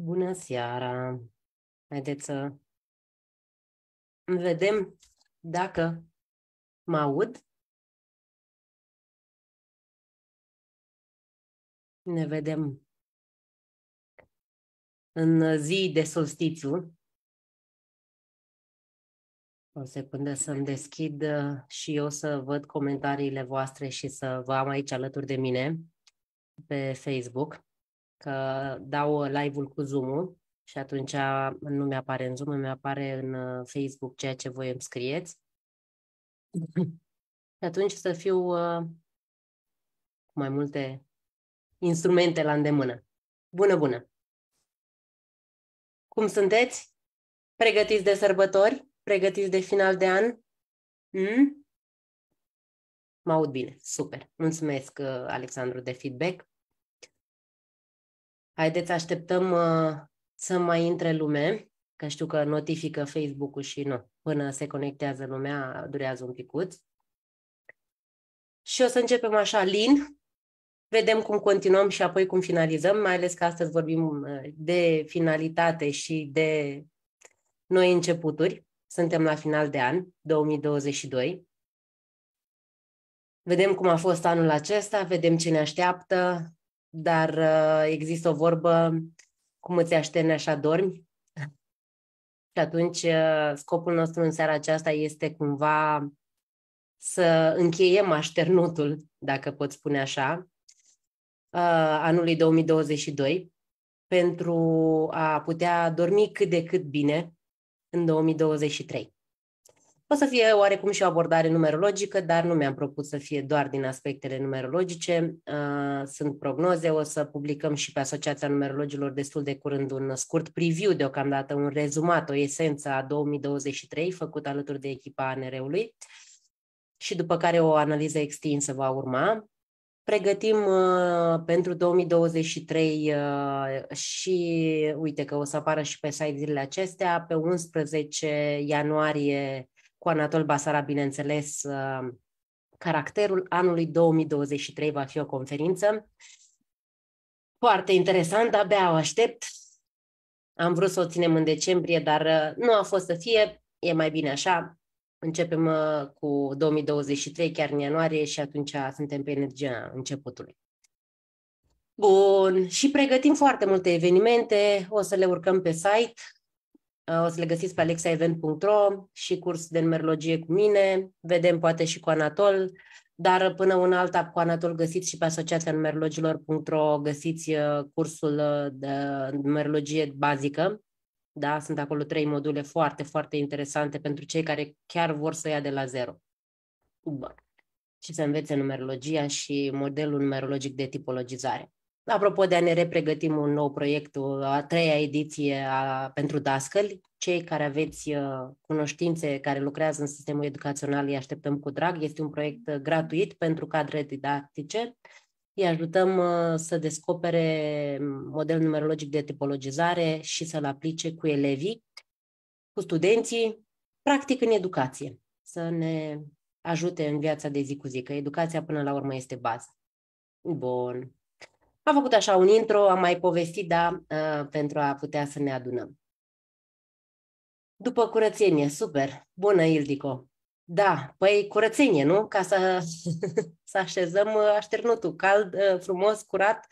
Bună seara! Haideți să vedem dacă mă aud. Ne vedem în zi de solstițiu. O secundă să-mi deschid uh, și eu să văd comentariile voastre și să vă am aici alături de mine pe Facebook că dau live-ul cu Zoom-ul și atunci nu mi-apare în Zoom, mi-apare în uh, Facebook ceea ce voi îmi scrieți. Și atunci să fiu uh, cu mai multe instrumente la îndemână. Bună, bună! Cum sunteți? Pregătiți de sărbători? Pregătiți de final de an? Mm? Mă aud bine, super. Mulțumesc, uh, Alexandru, de feedback. Haideți, așteptăm uh, să mai intre lume, că știu că notifică Facebook-ul și nu. Până se conectează lumea, durează un picuț. Și o să începem așa, lin. Vedem cum continuăm și apoi cum finalizăm, mai ales că astăzi vorbim uh, de finalitate și de noi începuturi. Suntem la final de an, 2022. Vedem cum a fost anul acesta, vedem ce ne așteaptă, dar uh, există o vorbă, cum îți aștene așa dormi. și atunci uh, scopul nostru în seara aceasta este cumva să încheiem așternutul, dacă pot spune așa, uh, anului 2022, pentru a putea dormi cât de cât bine în 2023. O să fie oarecum și o abordare numerologică, dar nu mi-am propus să fie doar din aspectele numerologice. Uh, sunt prognoze, o să publicăm și pe Asociația Numerologilor destul de curând un scurt preview, deocamdată un rezumat, o esență a 2023, făcut alături de echipa ANR-ului și după care o analiză extinsă va urma. Pregătim uh, pentru 2023 uh, și uite că o să apară și pe site urile acestea. Pe 11 ianuarie cu Anatol Basara, bineînțeles, uh, caracterul anului 2023 va fi o conferință foarte interesantă, abia o aștept. Am vrut să o ținem în decembrie, dar uh, nu a fost să fie, e mai bine așa. Începem uh, cu 2023 chiar în ianuarie și atunci suntem pe energia începutului. Bun, și pregătim foarte multe evenimente, o să le urcăm pe site, o să le găsiți pe alexaevent.ro și curs de numerologie cu mine, vedem poate și cu Anatol, dar până un alta cu Anatol găsiți și pe asociația numerologilor.ro găsiți uh, cursul uh, de numerologie bazică. Da, sunt acolo trei module foarte, foarte interesante pentru cei care chiar vor să ia de la zero. Bun. Și să învețe numerologia și modelul numerologic de tipologizare. Apropo de a ne repregătim un nou proiect, a treia ediție a, pentru dascăli, cei care aveți uh, cunoștințe care lucrează în sistemul educațional îi așteptăm cu drag. Este un proiect uh, gratuit pentru cadre didactice. Îi ajutăm uh, să descopere modelul numerologic de tipologizare și să-l aplice cu elevii, cu studenții, practic în educație, să ne ajute în viața de zi cu zi, că educația până la urmă este bază. Bun. Am făcut așa un intro, am mai povestit, da, ă, pentru a putea să ne adunăm. După curățenie, super. Bună, Ildico. Da, păi curățenie, nu? Ca să, să așezăm ă, așternutul cald, ă, frumos, curat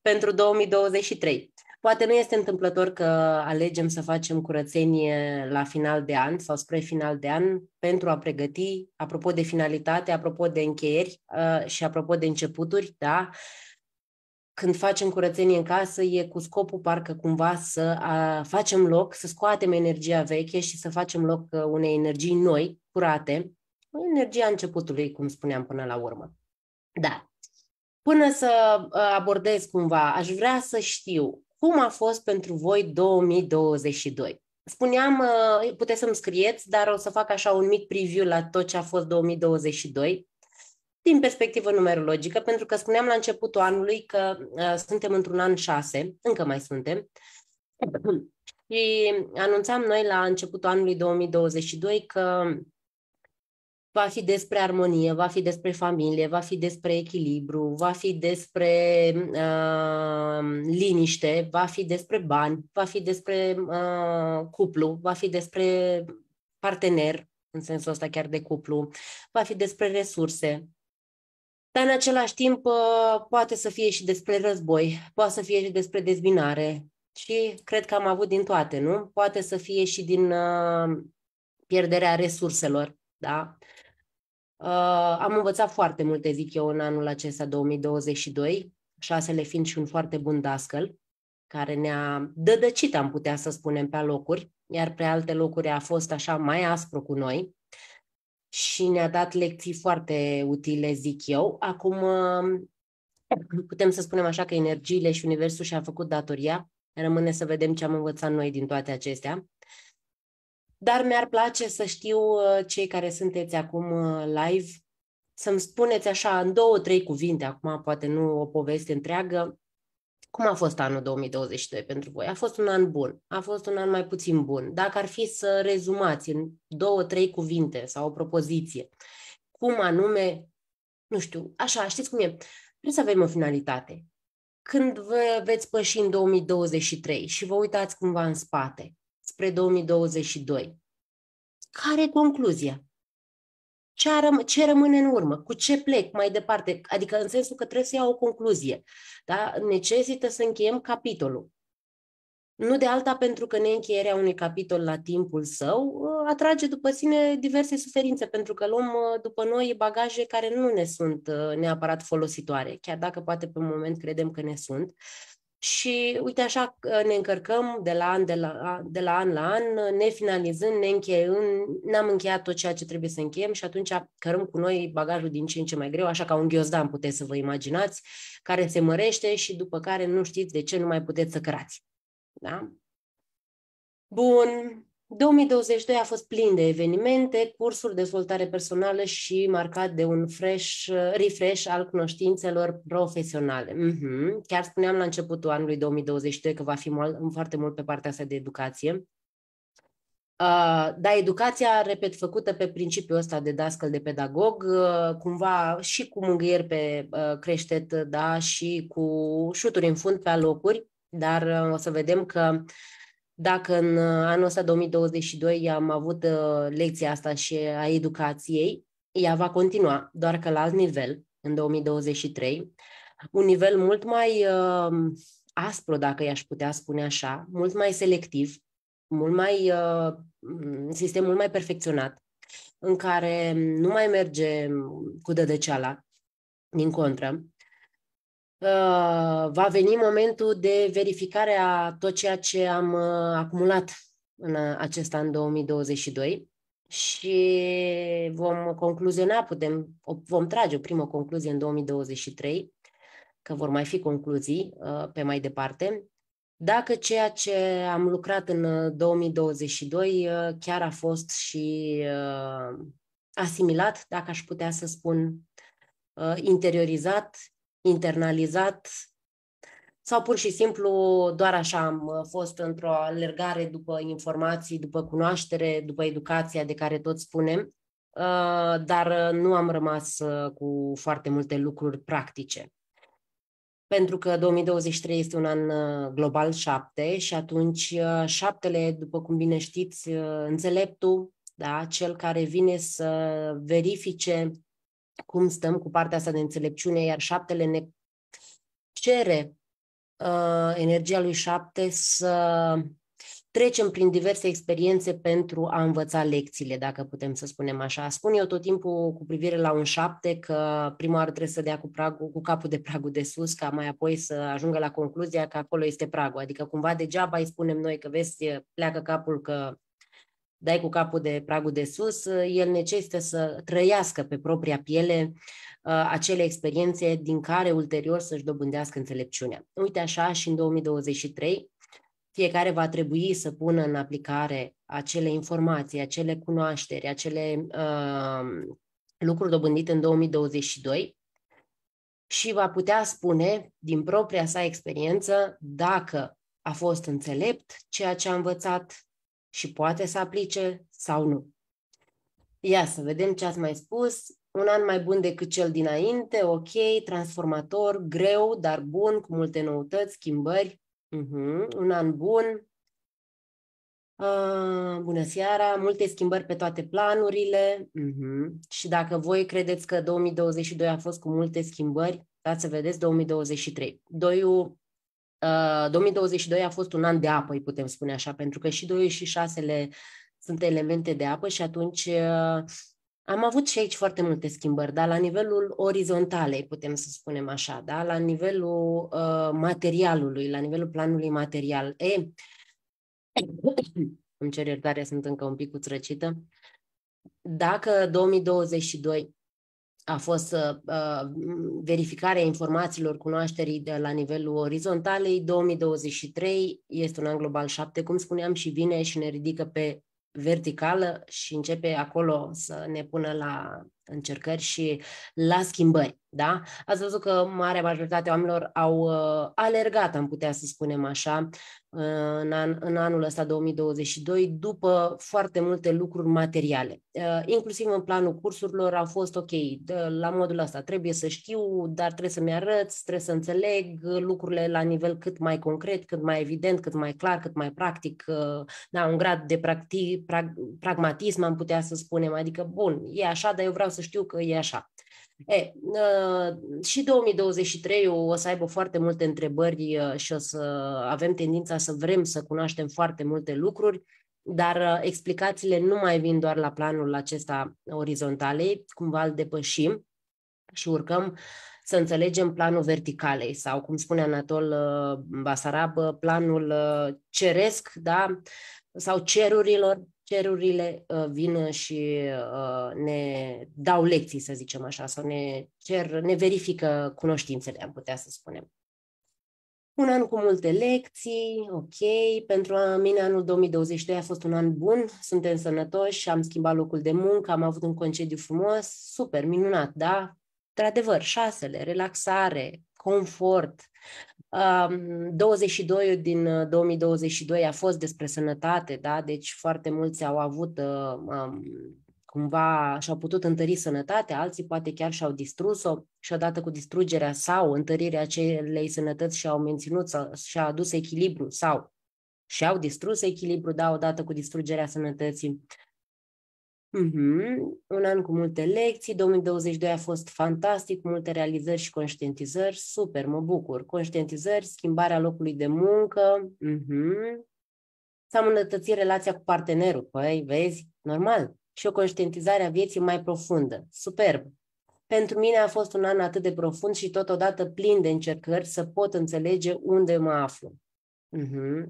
pentru 2023. Poate nu este întâmplător că alegem să facem curățenie la final de an sau spre final de an pentru a pregăti, apropo de finalitate, apropo de încheieri și apropo de începuturi, da? când facem curățenie în casă, e cu scopul parcă cumva să a, facem loc, să scoatem energia veche și să facem loc uh, unei energii noi, curate, energia începutului, cum spuneam până la urmă. Da. Până să uh, abordez cumva, aș vrea să știu cum a fost pentru voi 2022. Spuneam, uh, puteți să-mi scrieți, dar o să fac așa un mic preview la tot ce a fost 2022 din perspectivă numerologică, pentru că spuneam la începutul anului că uh, suntem într-un an șase, încă mai suntem, și anunțam noi la începutul anului 2022 că va fi despre armonie, va fi despre familie, va fi despre echilibru, va fi despre uh, liniște, va fi despre bani, va fi despre uh, cuplu, va fi despre partener, în sensul ăsta chiar de cuplu, va fi despre resurse, dar în același timp uh, poate să fie și despre război, poate să fie și despre dezbinare și cred că am avut din toate, nu? Poate să fie și din uh, pierderea resurselor, da? Uh, am învățat foarte multe, zic eu, în anul acesta 2022, șasele fiind și un foarte bun dascăl, care ne-a dădăcit, am putea să spunem, pe locuri, iar pe alte locuri a fost așa mai aspru cu noi, și ne-a dat lecții foarte utile, zic eu. Acum um, putem să spunem așa că energiile și Universul și-a făcut datoria. Rămâne să vedem ce am învățat noi din toate acestea. Dar mi-ar place să știu uh, cei care sunteți acum uh, live, să-mi spuneți așa în două, trei cuvinte, acum poate nu o poveste întreagă, cum a fost anul 2022 pentru voi? A fost un an bun, a fost un an mai puțin bun. Dacă ar fi să rezumați în două, trei cuvinte sau o propoziție, cum anume, nu știu, așa, știți cum e, trebuie să avem o finalitate. Când vă veți păși în 2023 și vă uitați cumva în spate, spre 2022, care e concluzia? ce, răm- ce rămâne în urmă, cu ce plec mai departe, adică în sensul că trebuie să iau o concluzie. Da? Necesită să încheiem capitolul. Nu de alta pentru că neîncheierea unui capitol la timpul său ă, atrage după sine diverse suferințe, pentru că luăm ă, după noi bagaje care nu ne sunt ă, neapărat folositoare, chiar dacă poate pe moment credem că ne sunt. Uh, și uite așa ne încărcăm de la an, de la, de la, an la an, ne finalizând, ne încheiând, n-am încheiat tot ceea ce trebuie să încheiem și atunci cărăm cu noi bagajul din ce în ce mai greu, așa ca un ghiozdan puteți să vă imaginați, care se mărește și după care nu știți de ce nu mai puteți să cărați. Da? Bun, 2022 a fost plin de evenimente, cursuri, de dezvoltare personală și marcat de un fresh, refresh al cunoștințelor profesionale. Mm-hmm. Chiar spuneam la începutul anului 2022 că va fi mult, foarte mult pe partea asta de educație. Uh, da, educația, repet, făcută pe principiul ăsta de dascăl de pedagog, uh, cumva și cu mângâieri pe uh, creștet, da, și cu șuturi în fund pe alocuri, dar uh, o să vedem că uh, dacă în uh, anul ăsta 2022 am avut uh, lecția asta și a educației, ea va continua, doar că la alt nivel, în 2023, un nivel mult mai uh, aspru, dacă i-aș putea spune așa, mult mai selectiv, mult mai, uh, sistem mult mai perfecționat, în care nu mai merge cu dădeceala, din contră, Uh, va veni momentul de verificare a tot ceea ce am uh, acumulat în uh, acest an 2022 și vom concluziona, putem, vom trage o primă concluzie în 2023, că vor mai fi concluzii pe mai departe, dacă ceea ce am lucrat în 2022 chiar a fost și asimilat, dacă aș putea să spun, interiorizat internalizat sau pur și simplu doar așa am uh, fost într-o alergare după informații, după cunoaștere, după educația de care tot spunem, uh, dar uh, nu am rămas cu foarte multe lucruri practice. Pentru că 2023 este un an global șapte și atunci șaptele, după cum bine știți, înțeleptul, da, cel care vine să verifice cum stăm cu partea asta de înțelepciune, iar șaptele ne cere uh, energia lui șapte să trecem prin diverse experiențe pentru a învăța lecțiile, dacă putem să spunem așa. Spun eu tot timpul cu privire la un șapte că prima oară trebuie să dea cu, pragul, cu capul de pragul de sus, ca mai apoi să ajungă la concluzia că acolo este pragul. Adică cumva degeaba îi spunem noi că vezi, pleacă capul că dai cu capul de pragul de sus, el necesită să trăiască pe propria piele uh, acele experiențe din care ulterior să-și dobândească înțelepciunea. Uite așa și în 2023 fiecare va trebui să pună în aplicare acele informații, acele cunoașteri, acele uh, lucruri dobândite în 2022 și va putea spune din propria sa experiență dacă a fost înțelept ceea ce a învățat, și poate să aplice sau nu. Ia să vedem ce ați mai spus. Un an mai bun decât cel dinainte, ok, transformator, greu, dar bun, cu multe noutăți, schimbări. Uh-huh. Un an bun. Uh, bună seara, multe schimbări pe toate planurile. Uh-huh. Și dacă voi credeți că 2022 a fost cu multe schimbări, dați să vedeți 2023. Doiul 2022 uh, a fost un an de apă, îi putem spune așa, pentru că și 2 și 6 sunt elemente de apă și atunci uh, am avut și aici foarte multe schimbări, dar la nivelul orizontalei, putem să spunem așa, da? la nivelul uh, materialului, la nivelul planului material. E, îmi cer iertare, sunt încă un pic cuțrăcită. Dacă 2022 a fost uh, uh, verificarea informațiilor cunoașterii de la nivelul orizontalei. 2023 este un an global 7, cum spuneam, și vine și ne ridică pe verticală și începe acolo să ne pună la încercări și la schimbări. Da? Ați văzut că marea majoritate oamenilor au uh, alergat, am putea să spunem așa, Uh, în, an, în anul ăsta 2022 după foarte multe lucruri materiale. Uh, inclusiv în planul cursurilor a fost ok, la modul ăsta trebuie să știu, dar trebuie să-mi arăți, trebuie să înțeleg uh, lucrurile la nivel cât mai concret, cât mai evident, cât mai clar, cât mai practic, da, un grad de practic, pragmatism am putea să spunem, adică bun, e așa, dar eu vreau să știu că e așa. E, ă, și 2023 o să aibă foarte multe întrebări ă, și o să avem tendința să vrem să cunoaștem foarte multe lucruri, dar ă, explicațiile nu mai vin doar la planul acesta orizontalei, cumva îl depășim și urcăm să înțelegem planul verticalei sau, cum spune Anatol Basarab, planul ceresc, da? sau cerurilor cerurile uh, vin și uh, ne dau lecții, să zicem așa, sau ne, cer, ne verifică cunoștințele, am putea să spunem. Un an cu multe lecții, ok. Pentru mine anul 2022 a fost un an bun, suntem sănătoși, am schimbat locul de muncă, am avut un concediu frumos, super, minunat, da? Într-adevăr, șasele, relaxare, confort, 22 din 2022 uh, a fost despre sănătate, da? deci foarte mulți au avut uh, cumva și-au putut întări sănătatea, alții poate chiar și-au distrus-o și odată cu distrugerea sau întărirea acelei sănătăți și-au menținut și-a adus echilibru sau și-au distrus echilibru, da, odată cu distrugerea sănătății. Mm-hmm. Un an cu multe lecții, 2022 a fost fantastic, multe realizări și conștientizări, super, mă bucur. Conștientizări, schimbarea locului de muncă, mm-hmm. s-a îmbunătățit relația cu partenerul, păi, vezi, normal. Și o conștientizare a vieții mai profundă, superb. Pentru mine a fost un an atât de profund și totodată plin de încercări să pot înțelege unde mă aflu. Mm-hmm.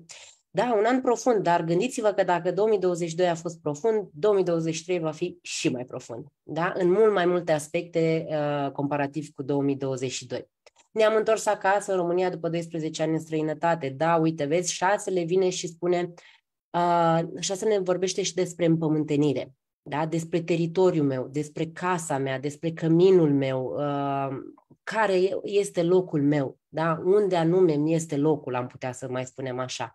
Da, un an profund, dar gândiți-vă că dacă 2022 a fost profund, 2023 va fi și mai profund, da? în mult mai multe aspecte uh, comparativ cu 2022. Ne-am întors acasă în România după 12 ani în străinătate. Da, uite, vezi, șasele vine și spune, uh, șasele vorbește și despre împământenire, da? despre teritoriul meu, despre casa mea, despre căminul meu, uh, care este locul meu, da? unde anume mi este locul, am putea să mai spunem așa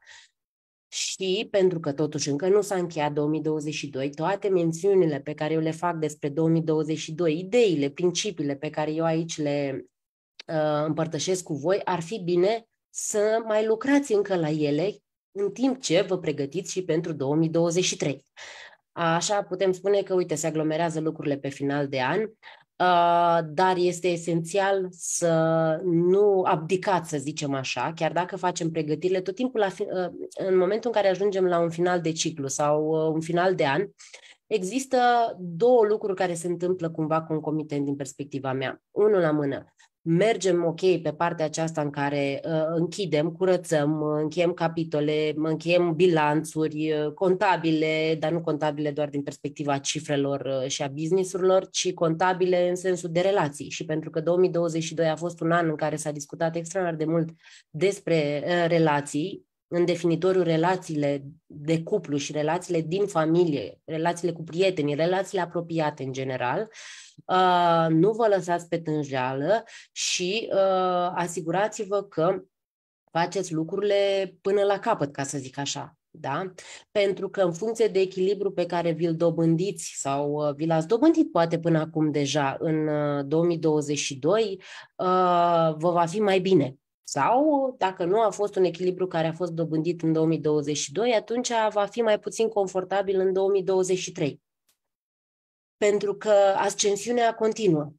și pentru că totuși încă nu s-a încheiat 2022, toate mențiunile pe care eu le fac despre 2022, ideile, principiile pe care eu aici le uh, împărtășesc cu voi, ar fi bine să mai lucrați încă la ele în timp ce vă pregătiți și pentru 2023. Așa putem spune că, uite, se aglomerează lucrurile pe final de an, Uh, dar este esențial să nu abdicați, să zicem așa, chiar dacă facem pregătirile, tot timpul la fi, uh, în momentul în care ajungem la un final de ciclu sau uh, un final de an, există două lucruri care se întâmplă cumva cu un comitent din perspectiva mea. Unul la mână, mergem ok pe partea aceasta în care uh, închidem, curățăm, uh, încheiem capitole, încheiem bilanțuri uh, contabile, dar nu contabile doar din perspectiva cifrelor uh, și a businessurilor, ci contabile în sensul de relații. Și pentru că 2022 a fost un an în care s-a discutat extraordinar de mult despre uh, relații, în definitoriu relațiile de cuplu și relațiile din familie, relațiile cu prietenii, relațiile apropiate în general, uh, nu vă lăsați pe tânjeală și uh, asigurați-vă că faceți lucrurile până la capăt, ca să zic așa. Da? Pentru că în funcție de echilibru pe care vi-l dobândiți sau uh, vi l-ați dobândit poate până acum deja în 2022, vă va fi mai bine sau, dacă nu a fost un echilibru care a fost dobândit în 2022, atunci va fi mai puțin confortabil în 2023. Pentru că ascensiunea continuă.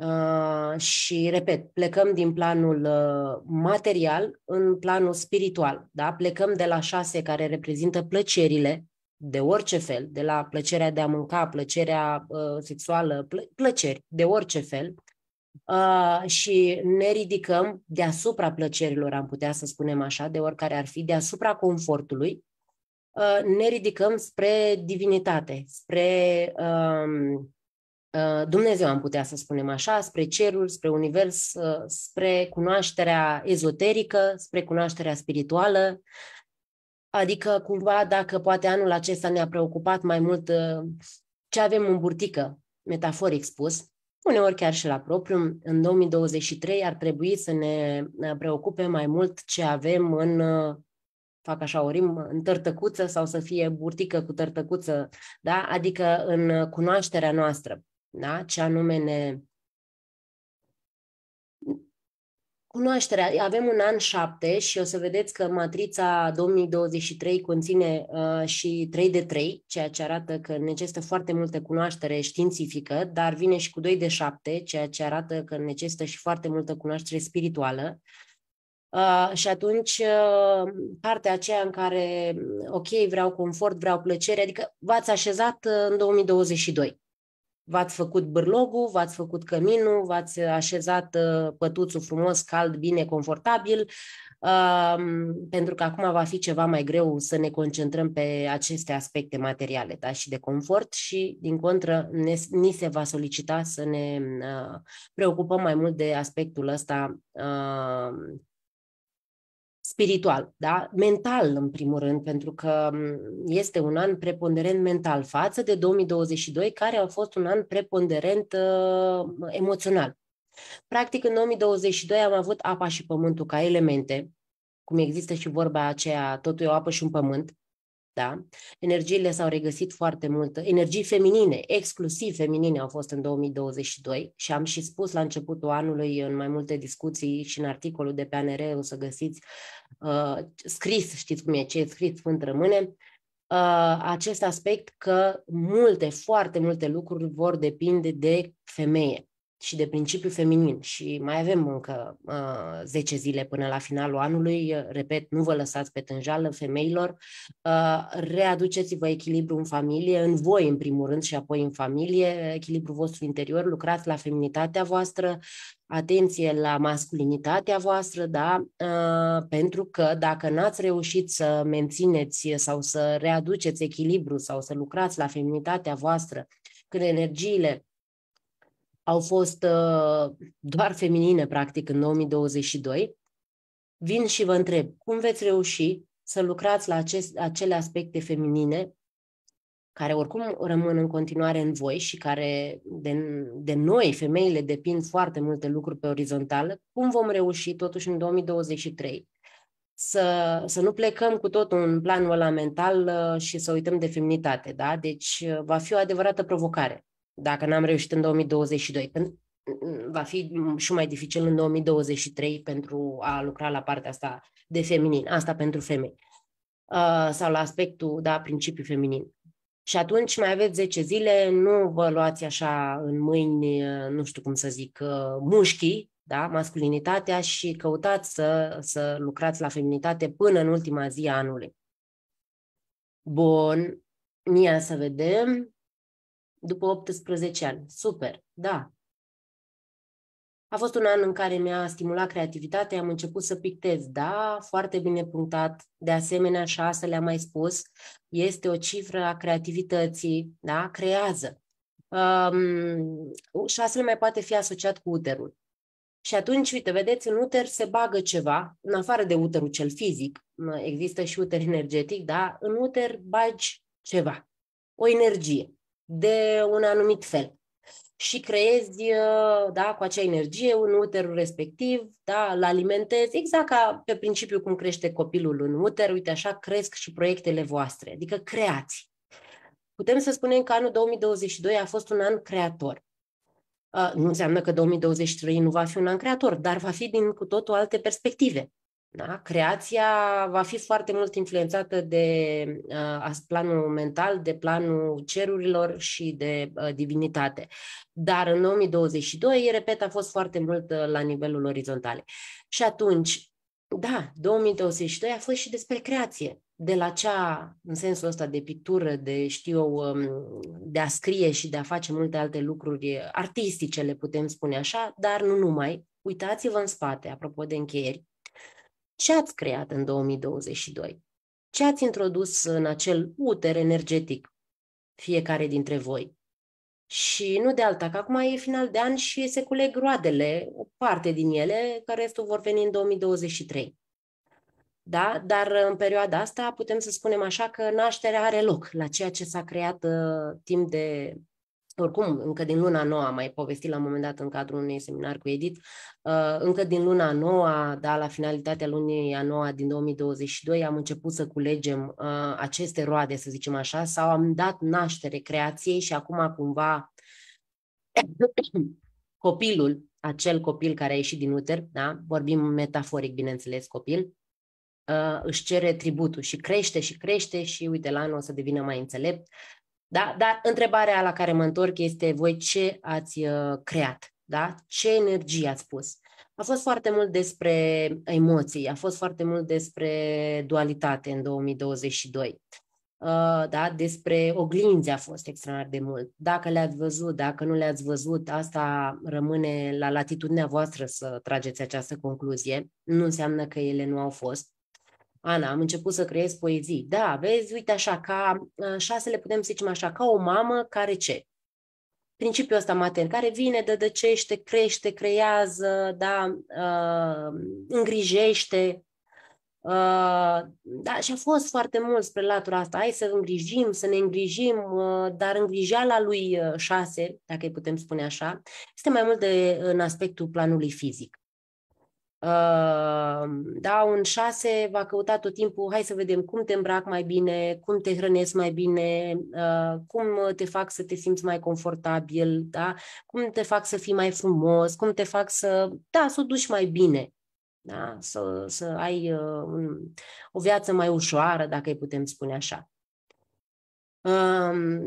Uh, și, repet, plecăm din planul uh, material în planul spiritual. Da? Plecăm de la șase care reprezintă plăcerile de orice fel, de la plăcerea de a mânca, plăcerea uh, sexuală, plă- plăceri de orice fel, uh, și ne ridicăm deasupra plăcerilor, am putea să spunem așa, de oricare ar fi, deasupra confortului, uh, ne ridicăm spre divinitate, spre uh, Dumnezeu, am putea să spunem așa, spre cerul, spre univers, spre cunoașterea ezoterică, spre cunoașterea spirituală. Adică, cumva, dacă poate anul acesta ne-a preocupat mai mult ce avem în burtică, metaforic spus, uneori chiar și la propriu, în 2023 ar trebui să ne preocupe mai mult ce avem în, fac așa o rim, în tărtăcuță sau să fie burtică cu tărtăcuță, da? adică în cunoașterea noastră, da? ce anume ne cunoașterea. Avem un an șapte și o să vedeți că matrița 2023 conține uh, și 3 de 3, ceea ce arată că necesită foarte multă cunoaștere științifică, dar vine și cu 2 de 7, ceea ce arată că necesită și foarte multă cunoaștere spirituală. Uh, și atunci, uh, partea aceea în care, ok, vreau confort, vreau plăcere, adică v-ați așezat uh, în 2022. V-ați făcut bârlogul, v-ați făcut căminul, v-ați așezat uh, pătuțul frumos, cald, bine, confortabil, um, pentru că acum va fi ceva mai greu să ne concentrăm pe aceste aspecte materiale da? și de confort și, din contră, ne, ni se va solicita să ne uh, preocupăm mai mult de aspectul ăsta um, spiritual, da? mental în primul rând, pentru că este un an preponderent mental față de 2022, care a fost un an preponderent uh, emoțional. Practic, în 2022 am avut apa și pământul ca elemente, cum există și vorba aceea, totul e o apă și un pământ, da? Energiile s-au regăsit foarte mult, energii feminine, exclusiv feminine au fost în 2022 și am și spus la începutul anului în mai multe discuții și în articolul de pe ANR o să găsiți uh, scris, știți cum e, ce e scris sfânt rămâne, uh, acest aspect că multe, foarte multe lucruri vor depinde de femeie și de principiu feminin și mai avem încă uh, 10 zile până la finalul anului, uh, repet, nu vă lăsați pe tânjală femeilor, uh, readuceți-vă echilibru în familie, în voi în primul rând și apoi în familie, echilibru vostru interior, lucrați la feminitatea voastră, atenție la masculinitatea voastră, da? Uh, pentru că dacă n-ați reușit să mențineți sau să readuceți echilibru sau să lucrați la feminitatea voastră, când energiile au fost uh, doar feminine, practic, în 2022, vin și vă întreb, cum veți reuși să lucrați la acest, acele aspecte feminine care oricum rămân în continuare în voi și care de, de noi, femeile, depind foarte multe lucruri pe orizontală, cum vom reuși totuși în 2023 să, să nu plecăm cu totul în planul ăla mental uh, și să uităm de feminitate, da? Deci uh, va fi o adevărată provocare dacă n-am reușit în 2022. Când mm, va fi și mai dificil în 2023 pentru a lucra la partea asta de feminin, asta pentru femei. Uh, sau la aspectul, da, principiul feminin. Și atunci mai aveți 10 zile, nu vă luați așa în mâini, uh, nu știu cum să zic, uh, mușchii, da, masculinitatea și căutați să, să lucrați la feminitate până în ultima zi a anului. Bun, ia să vedem după 18 ani. Super, da. A fost un an în care mi-a stimulat creativitatea, am început să pictez, da, foarte bine punctat. De asemenea, șase le-am mai spus, este o cifră a creativității, da, creează. Um, astfel mai poate fi asociat cu uterul. Și atunci, uite, vedeți, în uter se bagă ceva, în afară de uterul cel fizic, există și uter energetic, da? În uter bagi ceva, o energie de un anumit fel. Și creezi, uh, da, cu acea energie un uterul respectiv, da, îl alimentezi, exact ca pe principiu cum crește copilul în uter, uite așa cresc și proiectele voastre, adică creați. Putem să spunem că anul 2022 a fost un an creator. Uh, nu înseamnă că 2023 nu va fi un an creator, dar va fi din cu totul alte perspective. Da? Creația va fi foarte mult influențată de uh, planul mental, de planul cerurilor și de uh, divinitate. Dar în 2022, repet, a fost foarte mult uh, la nivelul orizontal. Și atunci, da, 2022 a fost și despre creație. De la cea, în sensul ăsta, de pictură, de, știu eu, um, de a scrie și de a face multe alte lucruri uh, artistice, le putem spune așa, dar nu numai. Uitați-vă în spate, apropo de încheieri, ce ați creat în 2022? Ce ați introdus în acel uter energetic fiecare dintre voi? Și nu de alta, că acum e final de an și se culeg roadele, o parte din ele, care restul vor veni în 2023. Da? Dar în perioada asta putem să spunem așa că nașterea are loc la ceea ce s-a creat uh, timp de oricum, încă din luna nouă, mai povestit la un moment dat în cadrul unui seminar cu Edith, uh, încă din luna nouă, da, la finalitatea lunii a noua din 2022, am început să culegem uh, aceste roade, să zicem așa, sau am dat naștere creației și acum cumva copilul, acel copil care a ieșit din uter, da, vorbim metaforic, bineînțeles, copil, uh, își cere tributul și crește și crește și uite la anul o să devină mai înțelept da? Dar întrebarea la care mă întorc este voi ce ați uh, creat? Da? Ce energie ați pus? A fost foarte mult despre emoții, a fost foarte mult despre dualitate în 2022. Uh, da, despre oglinzi a fost extraordinar de mult. Dacă le-ați văzut, dacă nu le-ați văzut, asta rămâne la latitudinea voastră să trageți această concluzie. Nu înseamnă că ele nu au fost. Ana, am început să creez poezii. Da, vezi, uite așa, ca ă, șasele putem să zicem așa, ca o mamă care ce? Principiul ăsta matern, care vine, dădăcește, crește, creează, da, ă, îngrijește, Uh, da, și a fost foarte mult spre latura asta. Hai să îngrijim, să ne îngrijim, uh, dar îngrijeala lui șase, dacă îi putem spune așa, este mai mult de, în aspectul planului fizic. Da, un șase va căuta tot timpul, hai să vedem cum te îmbrac mai bine, cum te hrănesc mai bine, ă, cum te fac să te simți mai confortabil, da? cum te fac să fii mai frumos, cum te fac să, da, să o duci mai bine, da? să, să ai ă, un, o viață mai ușoară, dacă îi putem spune așa. Um,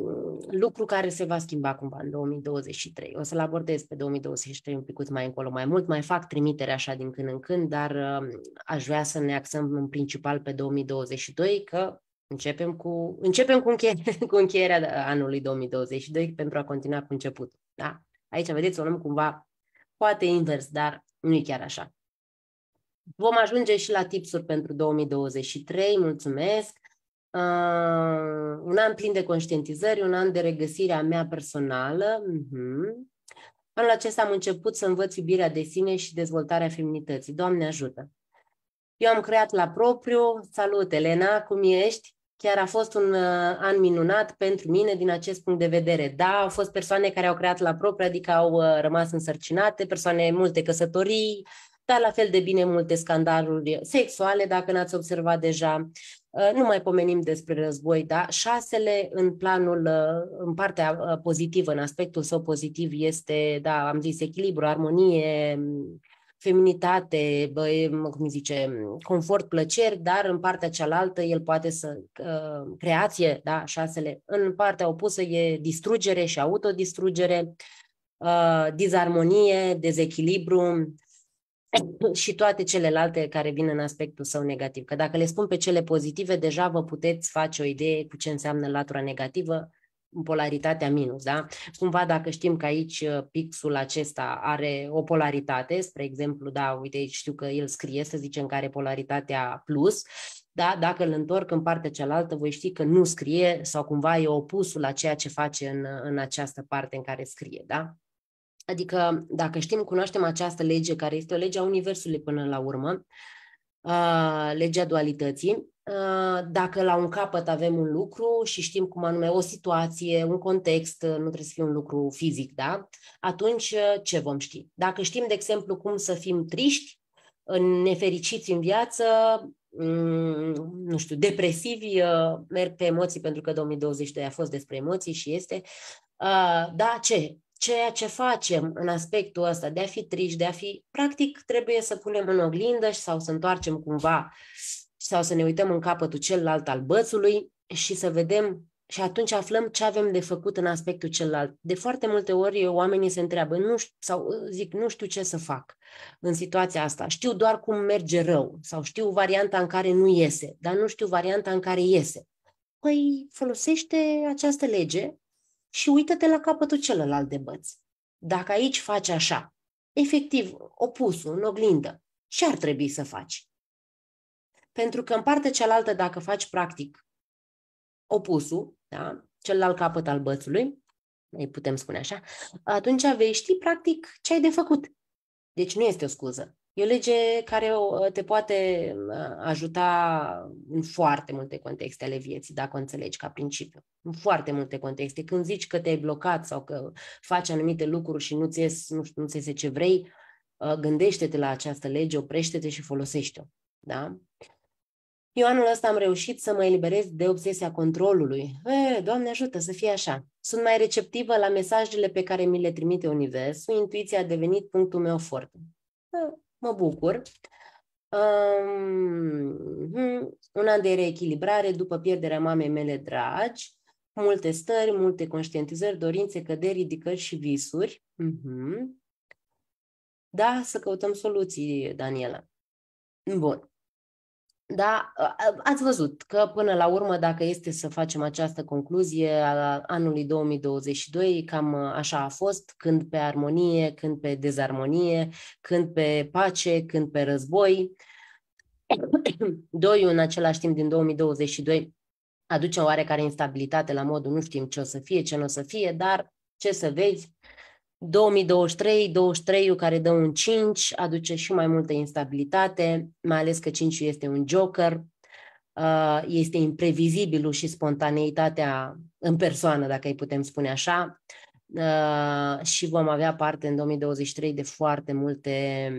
lucru care se va schimba cumva în 2023. O să-l abordez pe 2023 un pic mai încolo mai mult, mai fac trimitere așa din când în când, dar um, aș vrea să ne axăm în principal pe 2022, că începem cu, începem cu, încheie, cu încheierea anului 2022 pentru a continua cu începutul. Da? Aici, vedeți, o luăm cumva poate invers, dar nu e chiar așa. Vom ajunge și la tipsuri pentru 2023, mulțumesc. Uh, un an plin de conștientizări, un an de regăsire a mea personală. Uh-huh. Anul acesta am început să învăț iubirea de sine și dezvoltarea feminității. Doamne ajută! Eu am creat la propriu. Salut, Elena, cum ești? Chiar a fost un uh, an minunat pentru mine din acest punct de vedere. Da, au fost persoane care au creat la propriu, adică au uh, rămas însărcinate, persoane multe căsătorii, dar la fel de bine multe scandaluri sexuale, dacă n-ați observat deja. Uh, nu mai pomenim despre război, da? Șasele în planul, uh, în partea uh, pozitivă, în aspectul său pozitiv este, da, am zis, echilibru, armonie, mm, feminitate, bă, cum zice, mm, confort, plăceri, dar în partea cealaltă el poate să creație, da, șasele. În partea opusă e distrugere și autodistrugere, uh, dizarmonie, dezechilibru, și toate celelalte care vin în aspectul său negativ. Că dacă le spun pe cele pozitive, deja vă puteți face o idee cu ce înseamnă latura negativă, polaritatea minus, da? Cumva dacă știm că aici uh, pixul acesta are o polaritate, spre exemplu, da, uite știu că el scrie, să zicem, că are polaritatea plus, da? Dacă îl întorc în partea cealaltă, voi ști că nu scrie sau cumva e opusul la ceea ce face în, uh, în această parte în care scrie, da? Adică, dacă știm, cunoaștem această lege care este o lege a Universului până la urmă, legea dualității, dacă la un capăt avem un lucru și știm cum anume o situație, un context, nu trebuie să fie un lucru fizic, da? Atunci ce vom ști? Dacă știm, de exemplu, cum să fim triști, nefericiți în viață, mm, nu știu, depresivi, merg pe emoții pentru că 2022 a fost despre emoții și este. Da, ce? ceea ce facem în aspectul ăsta de a fi triști, de a fi, practic, trebuie să punem în oglindă sau să întoarcem cumva sau să ne uităm în capătul celălalt al bățului și să vedem și atunci aflăm ce avem de făcut în aspectul celălalt. De foarte multe ori oamenii se întreabă nu știu, sau uh, zic nu știu ce să fac în situația asta. Știu doar cum merge rău sau știu varianta în care nu iese, dar nu știu varianta în care iese. Păi folosește această lege și uită-te la capătul celălalt de băț. Dacă aici faci așa, efectiv opusul, în oglindă, ce ar trebui să faci? Pentru că în partea cealaltă, dacă faci practic opusul, da, celălalt capăt al bățului, mai putem spune așa, atunci vei ști practic ce ai de făcut. Deci nu este o scuză. E o lege care te poate uh, ajuta în foarte multe contexte ale vieții, dacă o înțelegi ca principiu. În foarte multe contexte. Când zici că te-ai blocat sau că faci anumite lucruri și nu-ți ies, nu știu, nu-ți ce vrei, uh, gândește-te la această lege, oprește-te și folosește-o. Da? Eu anul ăsta am reușit să mă eliberez de obsesia controlului. E, Doamne ajută să fie așa. Sunt mai receptivă la mesajele pe care mi le trimite Universul, intuiția a devenit punctul meu fort mă bucur. Um, un an de reechilibrare după pierderea mamei mele dragi, multe stări, multe conștientizări, dorințe, căderi, ridicări și visuri. Uh-huh. Da, să căutăm soluții, Daniela. Bun. Da? Ați văzut că până la urmă, dacă este să facem această concluzie a anului 2022, cam așa a fost, când pe armonie, când pe dezarmonie, când pe pace, când pe război. Doi, în același timp din 2022, aduce oarecare instabilitate la modul nu știm ce o să fie, ce nu o să fie, dar ce să vezi, 2023, 23 care dă un 5, aduce și mai multă instabilitate, mai ales că 5 este un joker, uh, este imprevizibilul și spontaneitatea în persoană, dacă îi putem spune așa, uh, și vom avea parte în 2023 de foarte multe,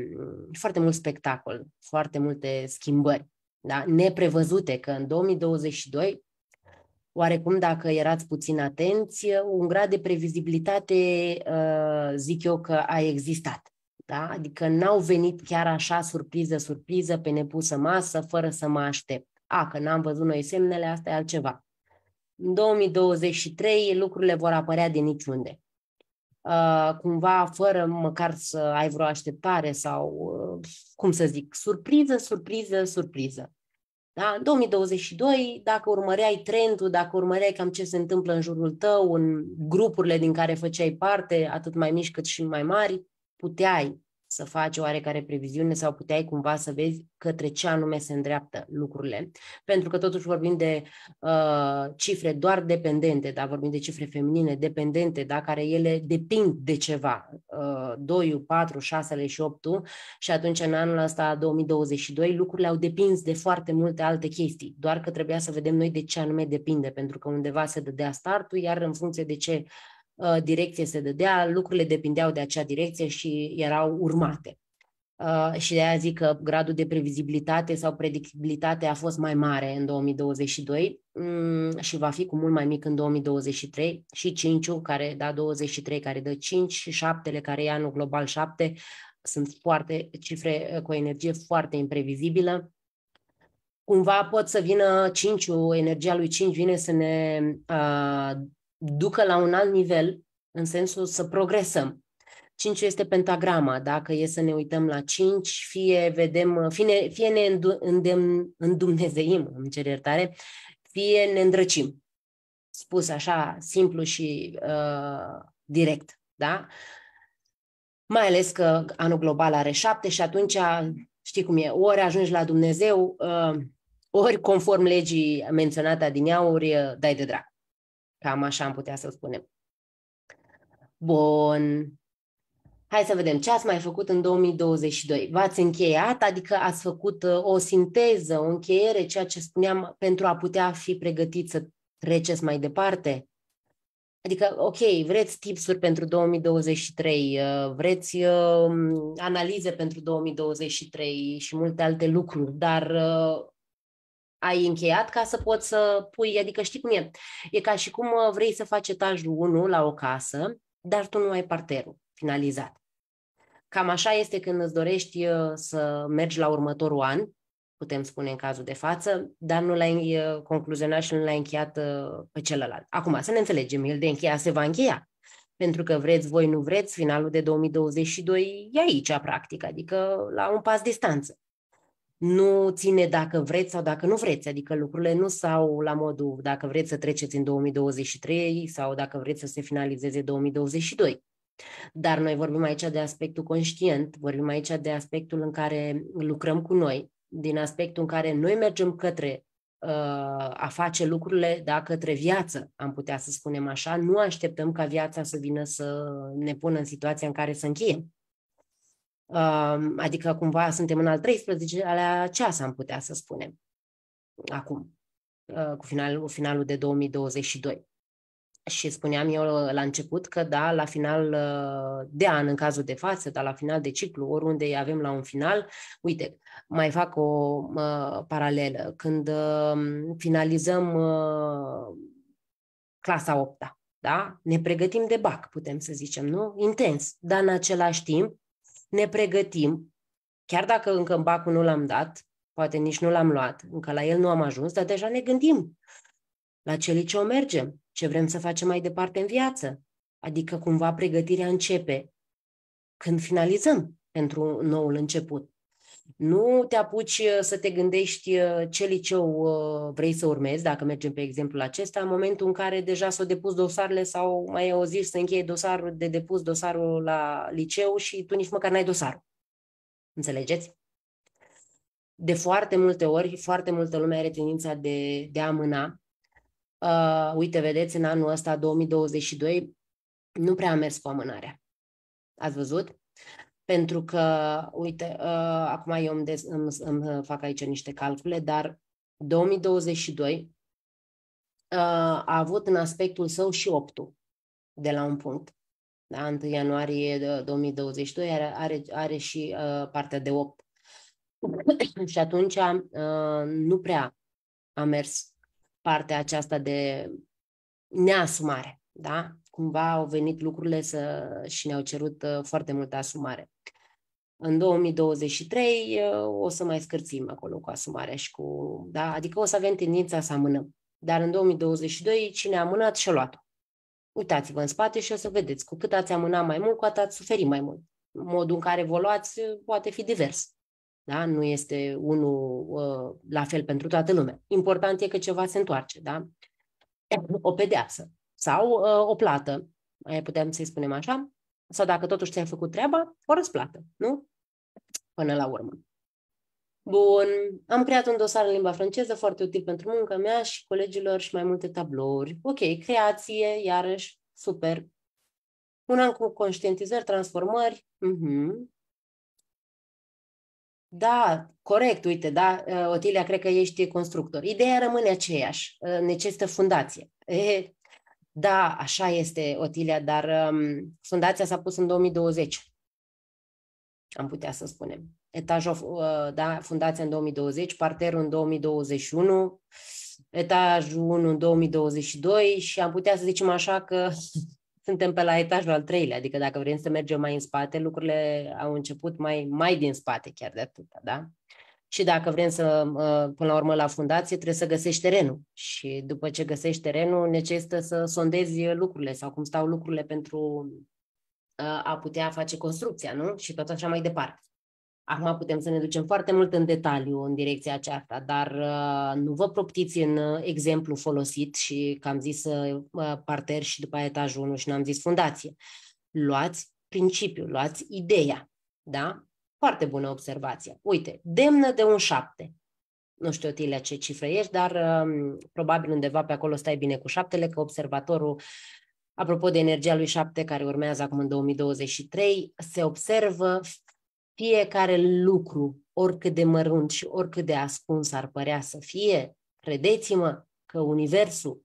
foarte mult spectacol, foarte multe schimbări, da? neprevăzute, că în 2022 oarecum, dacă erați puțin atenți, un grad de previzibilitate, uh, zic eu că a existat. Da? Adică n-au venit chiar așa, surpriză, surpriză, pe nepusă masă, fără să mă aștept. A, că n-am văzut noi semnele, asta e altceva. În 2023 lucrurile vor apărea de niciunde. Uh, cumva fără măcar să ai vreo așteptare sau, uh, cum să zic, surpriză, surpriză, surpriză. Da? În 2022, dacă urmăreai trendul, dacă urmăreai cam ce se întâmplă în jurul tău, în grupurile din care făceai parte, atât mai mici cât și mai mari, puteai să faci oarecare previziune sau puteai cumva să vezi către ce anume se îndreaptă lucrurile. Pentru că totuși vorbim de uh, cifre doar dependente, dar vorbim de cifre feminine dependente, da, care ele depind de ceva. Uh, 2, 4, 6 și 8 și atunci în anul ăsta 2022 lucrurile au depins de foarte multe alte chestii, doar că trebuia să vedem noi de ce anume depinde, pentru că undeva se dădea startul, iar în funcție de ce uh, Uh, direcție se dădea, lucrurile depindeau de acea direcție și erau urmate. Uh, și de aia zic că gradul de previzibilitate sau predictibilitate a fost mai mare în 2022 mm, și va fi cu mult mai mic în 2023 și 5 care da 23, care dă 5 și 7 care e anul global 7, sunt foarte cifre uh, cu o energie foarte imprevizibilă cumva pot să vină 5 energia lui 5 vine să ne uh, ducă la un alt nivel, în sensul să progresăm. Cinci este pentagrama. Dacă e să ne uităm la cinci, fie vedem, fie ne, fie ne îndemn, îndumnezeim, îmi cer iertare, fie ne îndrăcim. Spus așa, simplu și uh, direct, da? Mai ales că anul global are șapte și atunci, știi cum e, ori ajungi la Dumnezeu, uh, ori conform legii menționată din uh, dai de drag. Cam așa am putea să spunem. Bun. Hai să vedem ce ați mai făcut în 2022. V-ați încheiat, adică ați făcut uh, o sinteză, o încheiere, ceea ce spuneam, pentru a putea fi pregătit să treceți mai departe? Adică, ok, vreți tipsuri pentru 2023, uh, vreți um, analize pentru 2023 și multe alte lucruri, dar uh, ai încheiat ca să poți să pui, adică știi cum e, e ca și cum uh, vrei să faci etajul 1 la o casă, dar tu nu ai parterul finalizat. Cam așa este când îți dorești uh, să mergi la următorul an, putem spune în cazul de față, dar nu l-ai uh, concluzionat și nu l-ai încheiat pe celălalt. Acum, să ne înțelegem, el de încheia se va încheia. Pentru că vreți voi, nu vreți, finalul de 2022 e aici, practic, adică la un pas distanță nu ține dacă vreți sau dacă nu vreți, adică lucrurile nu s-au la modul dacă vreți să treceți în 2023 sau dacă vreți să se finalizeze 2022. Dar noi vorbim aici de aspectul conștient, vorbim aici de aspectul în care lucrăm cu noi, din aspectul în care noi mergem către uh, a face lucrurile, da, către viață, am putea să spunem așa, nu așteptăm ca viața să vină să ne pună în situația în care să încheiem. Um, adică cumva suntem în al 13-lea ceas, am putea să spunem, acum, uh, cu finalul, finalul de 2022. Și spuneam eu la început că, da, la final uh, de an, în cazul de față, dar la final de ciclu, oriunde avem la un final, uite, mai fac o uh, paralelă. Când uh, finalizăm uh, clasa 8 da? Ne pregătim de bac, putem să zicem, nu? Intens, dar în același timp ne pregătim, chiar dacă încă în bacul nu l-am dat, poate nici nu l-am luat, încă la el nu am ajuns, dar deja ne gândim la ce liceu mergem, ce vrem să facem mai departe în viață. Adică cumva pregătirea începe când finalizăm pentru noul început. Nu te apuci uh, să te gândești uh, ce liceu uh, vrei să urmezi, dacă mergem pe exemplul acesta, în momentul în care deja s-au depus dosarele sau mai e o zi să încheie dosarul de depus dosarul la liceu și tu nici măcar n-ai dosarul. Înțelegeți? De foarte multe ori, foarte multă lume are tendința de, de a amâna. Uh, uite, vedeți, în anul ăsta, 2022, nu prea a mers cu amânarea. Ați văzut? pentru că, uite, uh, acum eu îmi, des, îmi, îmi ă, fac aici niște calcule, dar 2022 uh, ă, a avut în aspectul său și 8 de la un punct. Da? 1 ianuarie 2022 are, are, are și uh, partea de 8. și atunci uh, nu prea a mers partea aceasta de neasumare. Da? Cumva au venit lucrurile să, și ne-au cerut uh, foarte multă asumare în 2023 uh, o să mai scârțim acolo cu asumarea și cu... Da? Adică o să avem tendința să amânăm. Dar în 2022 cine a amânat și-a luat-o. Uitați-vă în spate și o să vedeți. Cu cât ați amânat mai mult, cu atât ați suferit mai mult. Modul în care vă luați uh, poate fi divers. Da? Nu este unul uh, la fel pentru toată lumea. Important e că ceva se întoarce. Da? O pedeapsă sau uh, o plată, mai putem să-i spunem așa, sau dacă totuși ți-ai făcut treaba, o răsplată, nu? Până la urmă. Bun, am creat un dosar în limba franceză foarte util pentru munca mea și colegilor și mai multe tablouri. Ok, creație, iarăși, super. Un an cu conștientizări, transformări. Uh-huh. Da, corect, uite, da, Otilia, cred că ești constructor. Ideea rămâne aceeași, necesită fundație. E, da, așa este, Otilia, dar um, fundația s-a pus în 2020, am putea să spunem. Etajul, uh, da, fundația în 2020, parterul în 2021, etajul 1 în 2022 și am putea să zicem așa că suntem pe la etajul al treilea, adică dacă vrem să mergem mai în spate, lucrurile au început mai, mai din spate chiar de atât, da? Și dacă vrem să, până la urmă, la fundație, trebuie să găsești terenul. Și după ce găsești terenul, necesită să sondezi lucrurile sau cum stau lucrurile pentru ă, a putea face construcția, nu? Și tot așa mai departe. Acum putem să ne ducem foarte mult în detaliu în direcția aceasta, dar ă, nu vă proptiți în exemplu folosit și că am zis ă, parter și după etajul 1 și n-am zis fundație. Luați principiul, luați ideea, da? Foarte bună observație. Uite, demnă de un șapte. Nu știu, Otilia, ce cifră ești, dar um, probabil undeva pe acolo stai bine cu șaptele, că observatorul, apropo de energia lui șapte, care urmează acum în 2023, se observă fiecare lucru, oricât de mărunt și oricât de ascuns ar părea să fie, credeți-mă că Universul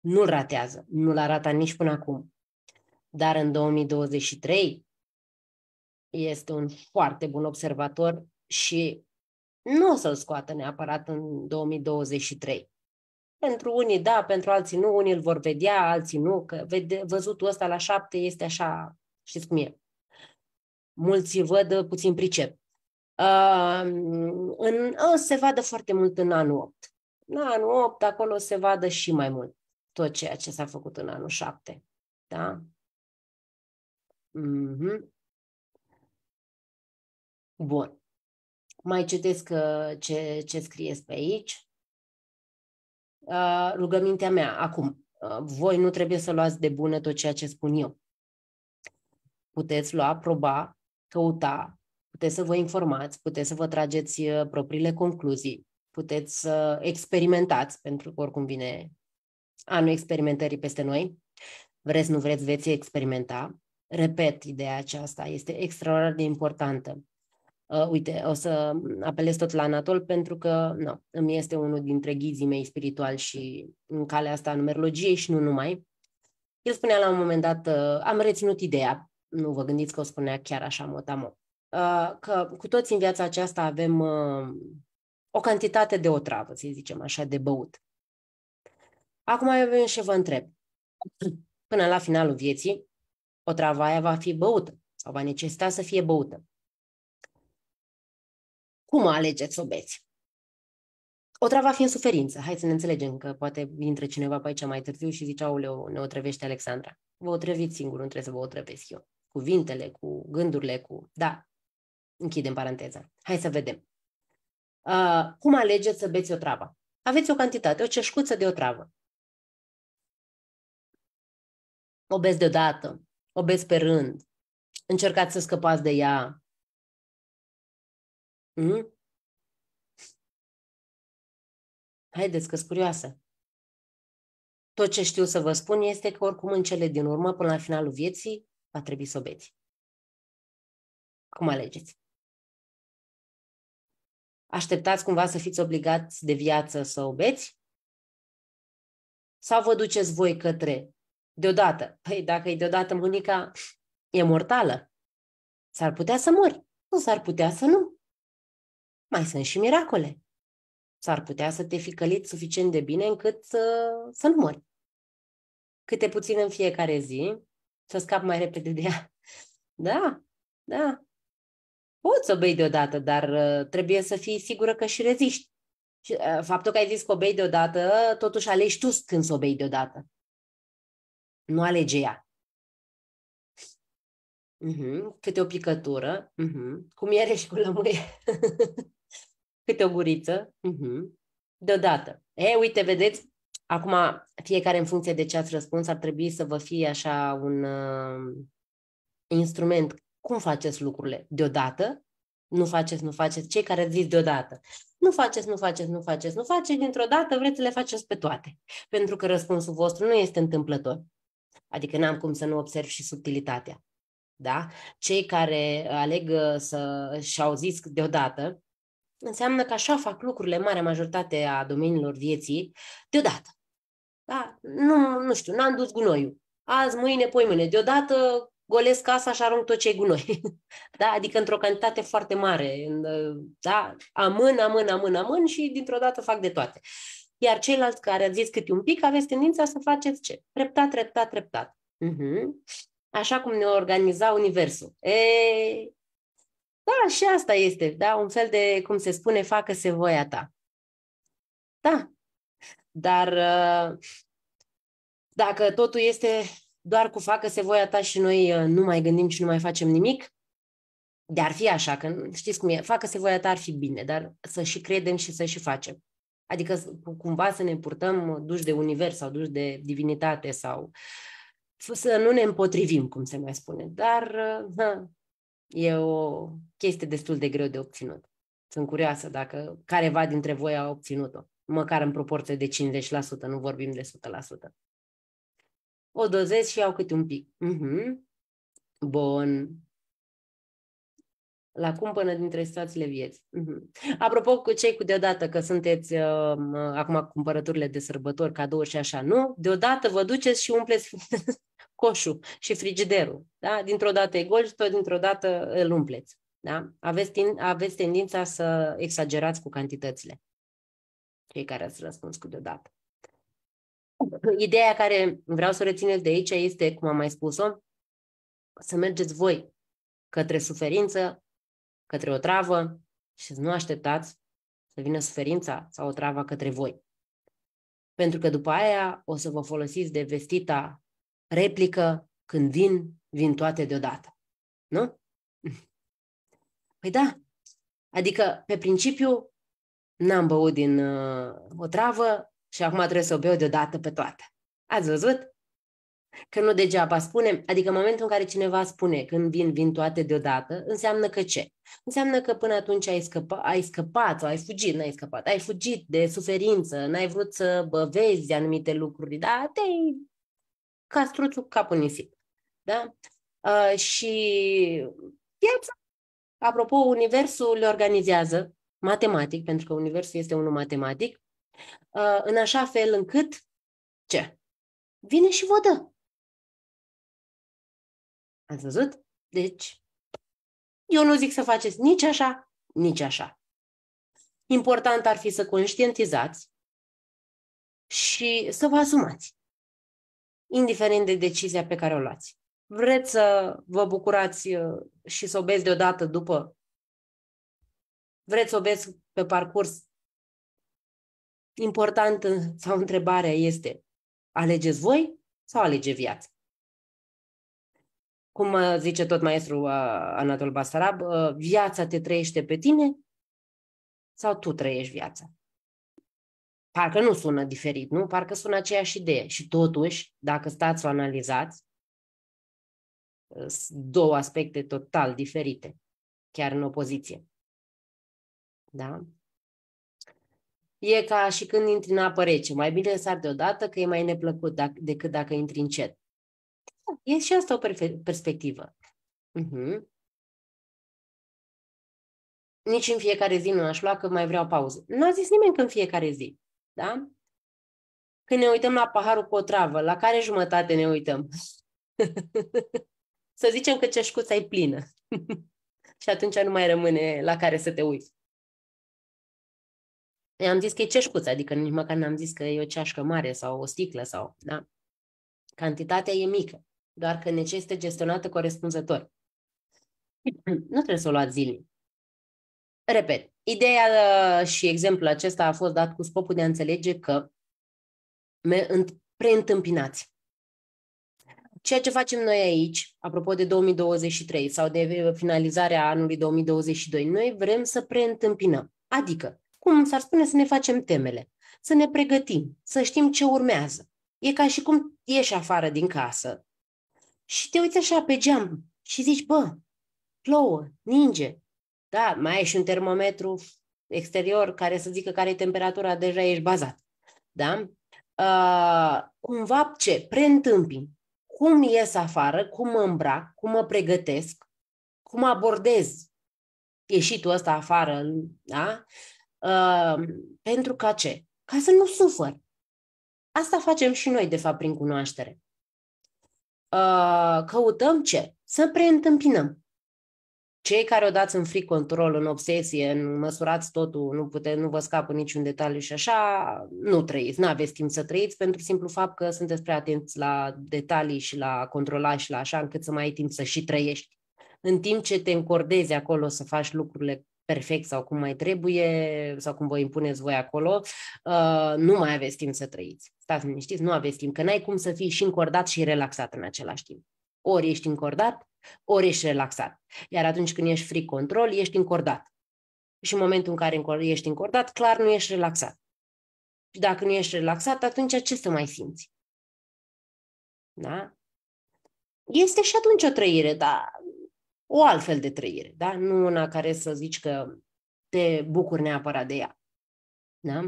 nu-l ratează, nu l-a ratat nici până acum. Dar în 2023 este un foarte bun observator și nu o să-l scoată neapărat în 2023. Pentru unii da, pentru alții nu, unii îl vor vedea, alții nu, că vede, văzutul ăsta la șapte este așa, știți cum e. Mulți văd uh, puțin pricep. Uh, în, uh, se vadă foarte mult în anul 8. În anul 8 acolo se vadă și mai mult tot ceea ce s-a făcut în anul 7. Da? Mm-hmm. Bun. Mai citesc uh, ce, ce scrieți pe aici. Uh, rugămintea mea, acum, uh, voi nu trebuie să luați de bună tot ceea ce spun eu. Puteți lua, proba, căuta, puteți să vă informați, puteți să vă trageți propriile concluzii, puteți să experimentați, pentru că oricum vine anul experimentării peste noi. Vreți, nu vreți, veți experimenta. Repet, ideea aceasta este extraordinar de importantă uh, uite, o să apelez tot la Anatol pentru că no, îmi este unul dintre ghizii mei spiritual și în calea asta a numerologiei și nu numai. El spunea la un moment dat, uh, am reținut ideea, nu vă gândiți că o spunea chiar așa motamo, uh, că cu toți în viața aceasta avem uh, o cantitate de otravă, să zicem așa, de băut. Acum eu vin și vă întreb, până la finalul vieții, otrava aia va fi băută sau va necesita să fie băută. Cum alegeți să o beți? O va fi în suferință. Hai să ne înțelegem că poate intre cineva pe aici mai târziu și zice, aoleu, ne otrăvește Alexandra. Vă otrăviți singur, nu trebuie să vă otrăvesc eu. Cuvintele, cu gândurile, cu... Da, închidem paranteza. Hai să vedem. Uh, cum alegeți să beți o travă? Aveți o cantitate, o ceșcuță de o travă. O beți deodată, o beți pe rând, încercați să scăpați de ea, Mm? Haideți că sunt curioasă. Tot ce știu să vă spun este că oricum în cele din urmă, până la finalul vieții, va trebui să obeți. Cum alegeți? Așteptați cumva să fiți obligați de viață să obeți? Sau vă duceți voi către deodată? Păi dacă e deodată mânica, e mortală. S-ar putea să mori, nu s-ar putea să nu mai sunt și miracole. S-ar putea să te fi călit suficient de bine încât să, să nu mori. Câte puțin în fiecare zi, să scap mai repede de ea. Da, da. Poți să o bei deodată, dar uh, trebuie să fii sigură că și reziști. Uh, faptul că ai zis că o bei deodată, totuși alegi tu când să o bei deodată. Nu alege ea. Uh-huh. Câte o picătură, uh-huh. cu miere și cu lămâie, câte o guriță, uh-huh. deodată. E, uite, vedeți, acum fiecare în funcție de ce ați răspuns ar trebui să vă fie așa un uh, instrument. Cum faceți lucrurile? Deodată? Nu faceți, nu faceți. Cei care zic deodată. Nu faceți, nu faceți, nu faceți, nu faceți. Dintr-o dată vreți să le faceți pe toate. Pentru că răspunsul vostru nu este întâmplător. Adică n-am cum să nu observ și subtilitatea da? cei care uh, aleg uh, să și au zis deodată, înseamnă că așa fac lucrurile mare majoritate a domeniilor vieții deodată. Da? Nu, nu știu, n-am dus gunoiul. Azi, mâine, poi mâine. Deodată golesc casa și arunc tot ce gunoi. da? Adică într-o cantitate foarte mare. Uh, da? Amân, amân, amân, amân și dintr-o dată fac de toate. Iar ceilalți care ați zis câte un pic, aveți tendința să faceți ce? Treptat, treptat, treptat. Uh-huh așa cum ne organiza Universul. E, da, și asta este, da, un fel de, cum se spune, facă-se voia ta. Da. Dar ă, dacă totul este doar cu facă-se voia ta și noi ă, nu mai gândim și nu mai facem nimic, de ar fi așa, că știți cum e, facă-se voia ta ar fi bine, dar să și credem și să și facem. Adică cumva să ne purtăm duși de univers sau duși de divinitate sau uh, să nu ne împotrivim, cum se mai spune. Dar na, uh, e o chestie destul de greu de obținut. Sunt curioasă dacă careva dintre voi a obținut-o, măcar în proporție de 50%, nu vorbim de 100%. O dozez și iau câte un pic. Uh-huh. Bun. La cum până dintre situațiile vieți. Uh-huh. Mhm. Apropo cu cei cu deodată, că sunteți uh, acum cumpărăturile de sărbători, cadouri și așa, nu? Deodată vă duceți și umpleți coșul și frigiderul. Da? Dintr-o dată e gol și tot dintr-o dată îl umpleți. Da? Aveți, tin, aveți tendința să exagerați cu cantitățile. Cei care ați răspuns cu deodată. Ideea care vreau să o rețineți de aici este, cum am mai spus-o, să mergeți voi către suferință, către o travă și să nu așteptați să vină suferința sau o travă către voi. Pentru că după aia o să vă folosiți de vestita replică, când vin, vin toate deodată. Nu? Păi da. Adică, pe principiu, n-am băut din uh, o travă și acum trebuie să o beau deodată pe toate. Ați văzut? Că nu degeaba spunem, adică în momentul în care cineva spune când vin, vin toate deodată, înseamnă că ce? Înseamnă că până atunci ai, scăpa, ai scăpat sau ai fugit, n-ai scăpat, ai fugit de suferință, n-ai vrut să vezi anumite lucruri, da, te-ai castruțul capul nisip. Da? Uh, și piața, apropo, Universul le organizează matematic, pentru că Universul este unul matematic, uh, în așa fel încât ce? Vine și vă dă. Ați văzut? Deci, eu nu zic să faceți nici așa, nici așa. Important ar fi să conștientizați și să vă asumați indiferent de decizia pe care o luați. Vreți să vă bucurați uh, și să obeți deodată după? Vreți să obeți pe parcurs? Important sau întrebarea este, alegeți voi sau alege viața? Cum uh, zice tot maestru uh, Anatol Basarab, viața te trăiește pe tine sau tu trăiești viața? parcă nu sună diferit, nu? Parcă sună aceeași idee. Și totuși, dacă stați să o analizați, două aspecte total diferite, chiar în opoziție. Da? E ca și când intri în apă rece. Mai bine ar deodată că e mai neplăcut dacă, decât dacă intri încet. Da, e și asta o perspectivă. Uh-huh. Nici în fiecare zi nu aș lua că mai vreau pauză. Nu a zis nimeni că în fiecare zi. Da? Când ne uităm la paharul cu o travă, la care jumătate ne uităm? să zicem că ceșcuța e plină. și atunci nu mai rămâne la care să te uiți. I-am zis că e ceșcuța, adică nici măcar n-am zis că e o ceașcă mare sau o sticlă sau, da? Cantitatea e mică, doar că necesită gestionată corespunzător. Nu trebuie să o luați zilnic. Repet, ideea uh, și exemplul acesta a fost dat cu scopul de a înțelege că preîntâmpinați. Ceea ce facem noi aici, apropo de 2023 sau de uh, finalizarea anului 2022, noi vrem să preîntâmpinăm. Adică, cum s-ar spune, să ne facem temele, să ne pregătim, să știm ce urmează. E ca și cum ieși afară din casă și te uiți așa pe geam și zici, bă, plouă, ninge, da, mai ai și un termometru exterior care să zică care e temperatura, deja ești bazat. Da? Uh, cumva ce? Preîntâmpin. Cum ies afară, cum mă îmbrac, cum mă pregătesc, cum abordez ieșitul ăsta afară, da? Uh, pentru ca ce? Ca să nu sufăr. Asta facem și noi, de fapt, prin cunoaștere. Uh, căutăm ce? Să preîntâmpinăm. Cei care o dați în fric control, în obsesie, în măsurați totul, nu, pute, nu vă scapă niciun detaliu și așa, nu trăiți, nu aveți timp să trăiți pentru simplu fapt că sunteți prea atenți la detalii și la controla și la așa, încât să mai ai timp să și trăiești. În timp ce te încordezi acolo să faci lucrurile perfect sau cum mai trebuie sau cum vă impuneți voi acolo, uh, nu mai aveți timp să trăiți. Stați liniștiți, nu aveți timp, că n-ai cum să fii și încordat și relaxat în același timp. Ori ești încordat, ori ești relaxat. Iar atunci când ești free control, ești încordat. Și în momentul în care ești încordat, clar nu ești relaxat. Și dacă nu ești relaxat, atunci ce să mai simți? Da? Este și atunci o trăire, dar o altfel de trăire, da? Nu una care să zici că te bucuri neapărat de ea. Da?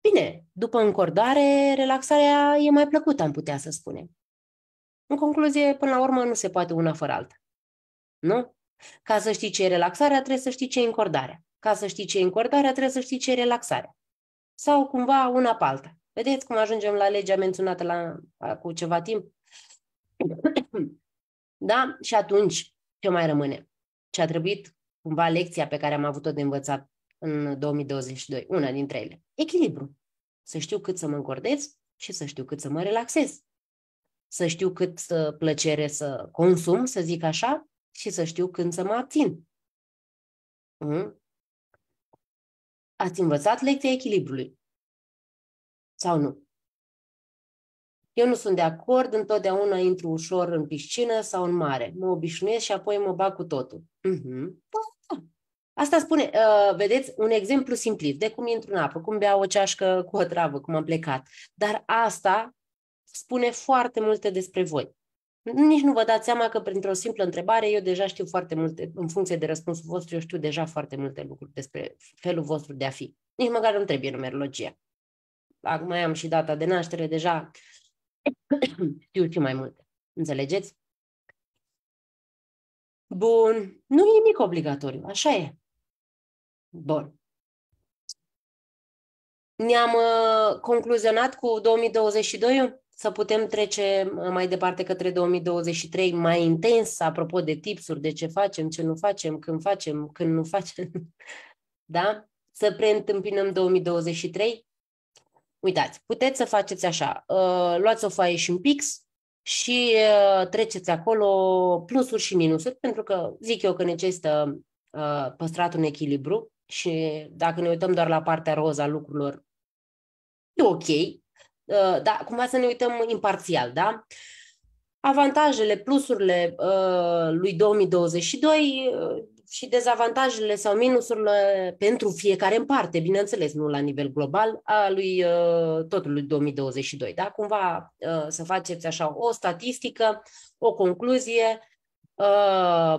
Bine, după încordare, relaxarea e mai plăcută, am putea să spunem. În concluzie, până la urmă, nu se poate una fără alta. Nu? Ca să știi ce e relaxarea, trebuie să știi ce e încordarea. Ca să știi ce e încordarea, trebuie să știi ce e relaxarea. Sau cumva una pe alta. Vedeți cum ajungem la legea menționată la, cu ceva timp? da? Și atunci, ce mai rămâne? Ce a trebuit cumva lecția pe care am avut-o de învățat în 2022, una dintre ele. Echilibru. Să știu cât să mă încordez și să știu cât să mă relaxez să știu cât uh, plăcere să consum, să zic așa, și să știu când să mă abțin. Mm? Ați învățat lecția echilibrului? Sau nu? Eu nu sunt de acord, întotdeauna intru ușor în piscină sau în mare. Mă obișnuiesc și apoi mă bag cu totul. Mm-hmm. Da. Asta spune, uh, vedeți, un exemplu simplu de cum intru în apă, cum beau o ceașcă cu o travă, cum am plecat. Dar asta spune foarte multe despre voi. Nici nu vă dați seama că printr-o simplă întrebare eu deja știu foarte multe, în funcție de răspunsul vostru, eu știu deja foarte multe lucruri despre felul vostru de a fi. Nici măcar nu trebuie numerologia. Acum am și data de naștere, deja știu și mai multe. Înțelegeți? Bun. Nu e nimic obligatoriu, așa e. Bun. Ne-am uh, concluzionat cu 2022 să putem trece uh, mai departe către 2023 mai intens, apropo de tipsuri, de ce facem, ce nu facem, când facem, când nu facem. Da? Să preîntâmpinăm 2023. Uitați, puteți să faceți așa. Uh, luați o foaie și un pix și uh, treceți acolo plusuri și minusuri, pentru că zic eu că necesită păstrat un echilibru și dacă ne uităm doar la partea roz a lucrurilor, e ok, Uh, da, cumva să ne uităm imparțial, da? Avantajele, plusurile uh, lui 2022 uh, și dezavantajele sau minusurile pentru fiecare în parte, bineînțeles, nu la nivel global, a lui totul lui 2022, da? Cumva să faceți așa o statistică, o concluzie,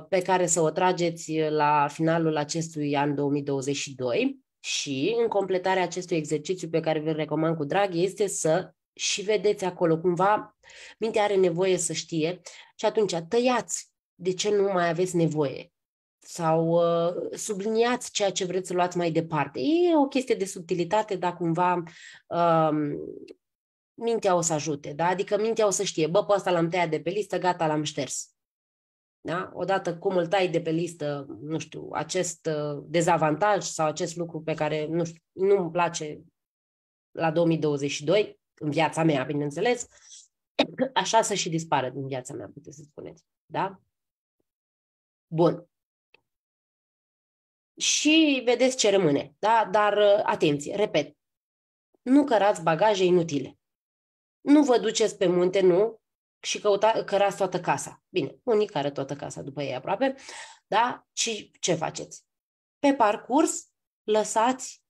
pe care să o trageți la finalul acestui an 2022. Și în completarea acestui exercițiu pe care vi-l recomand cu drag este să și vedeți acolo, cumva mintea are nevoie să știe și atunci tăiați de ce nu mai aveți nevoie sau uh, subliniați ceea ce vreți să luați mai departe. E o chestie de subtilitate, dar cumva um, mintea o să ajute, da? adică mintea o să știe, bă, pe asta l-am tăiat de pe listă, gata, l-am șters. Da? Odată cum îl tai de pe listă, nu știu, acest uh, dezavantaj sau acest lucru pe care, nu știu, nu îmi place la 2022, în viața mea, bineînțeles, așa să și dispară din viața mea, puteți să spuneți. Da? Bun. Și vedeți ce rămâne. Da? Dar, uh, atenție, repet, nu cărați bagaje inutile. Nu vă duceți pe munte, nu, și căuta, cărați toată casa. Bine, unii care toată casa după ei aproape, da? Și ce faceți? Pe parcurs lăsați,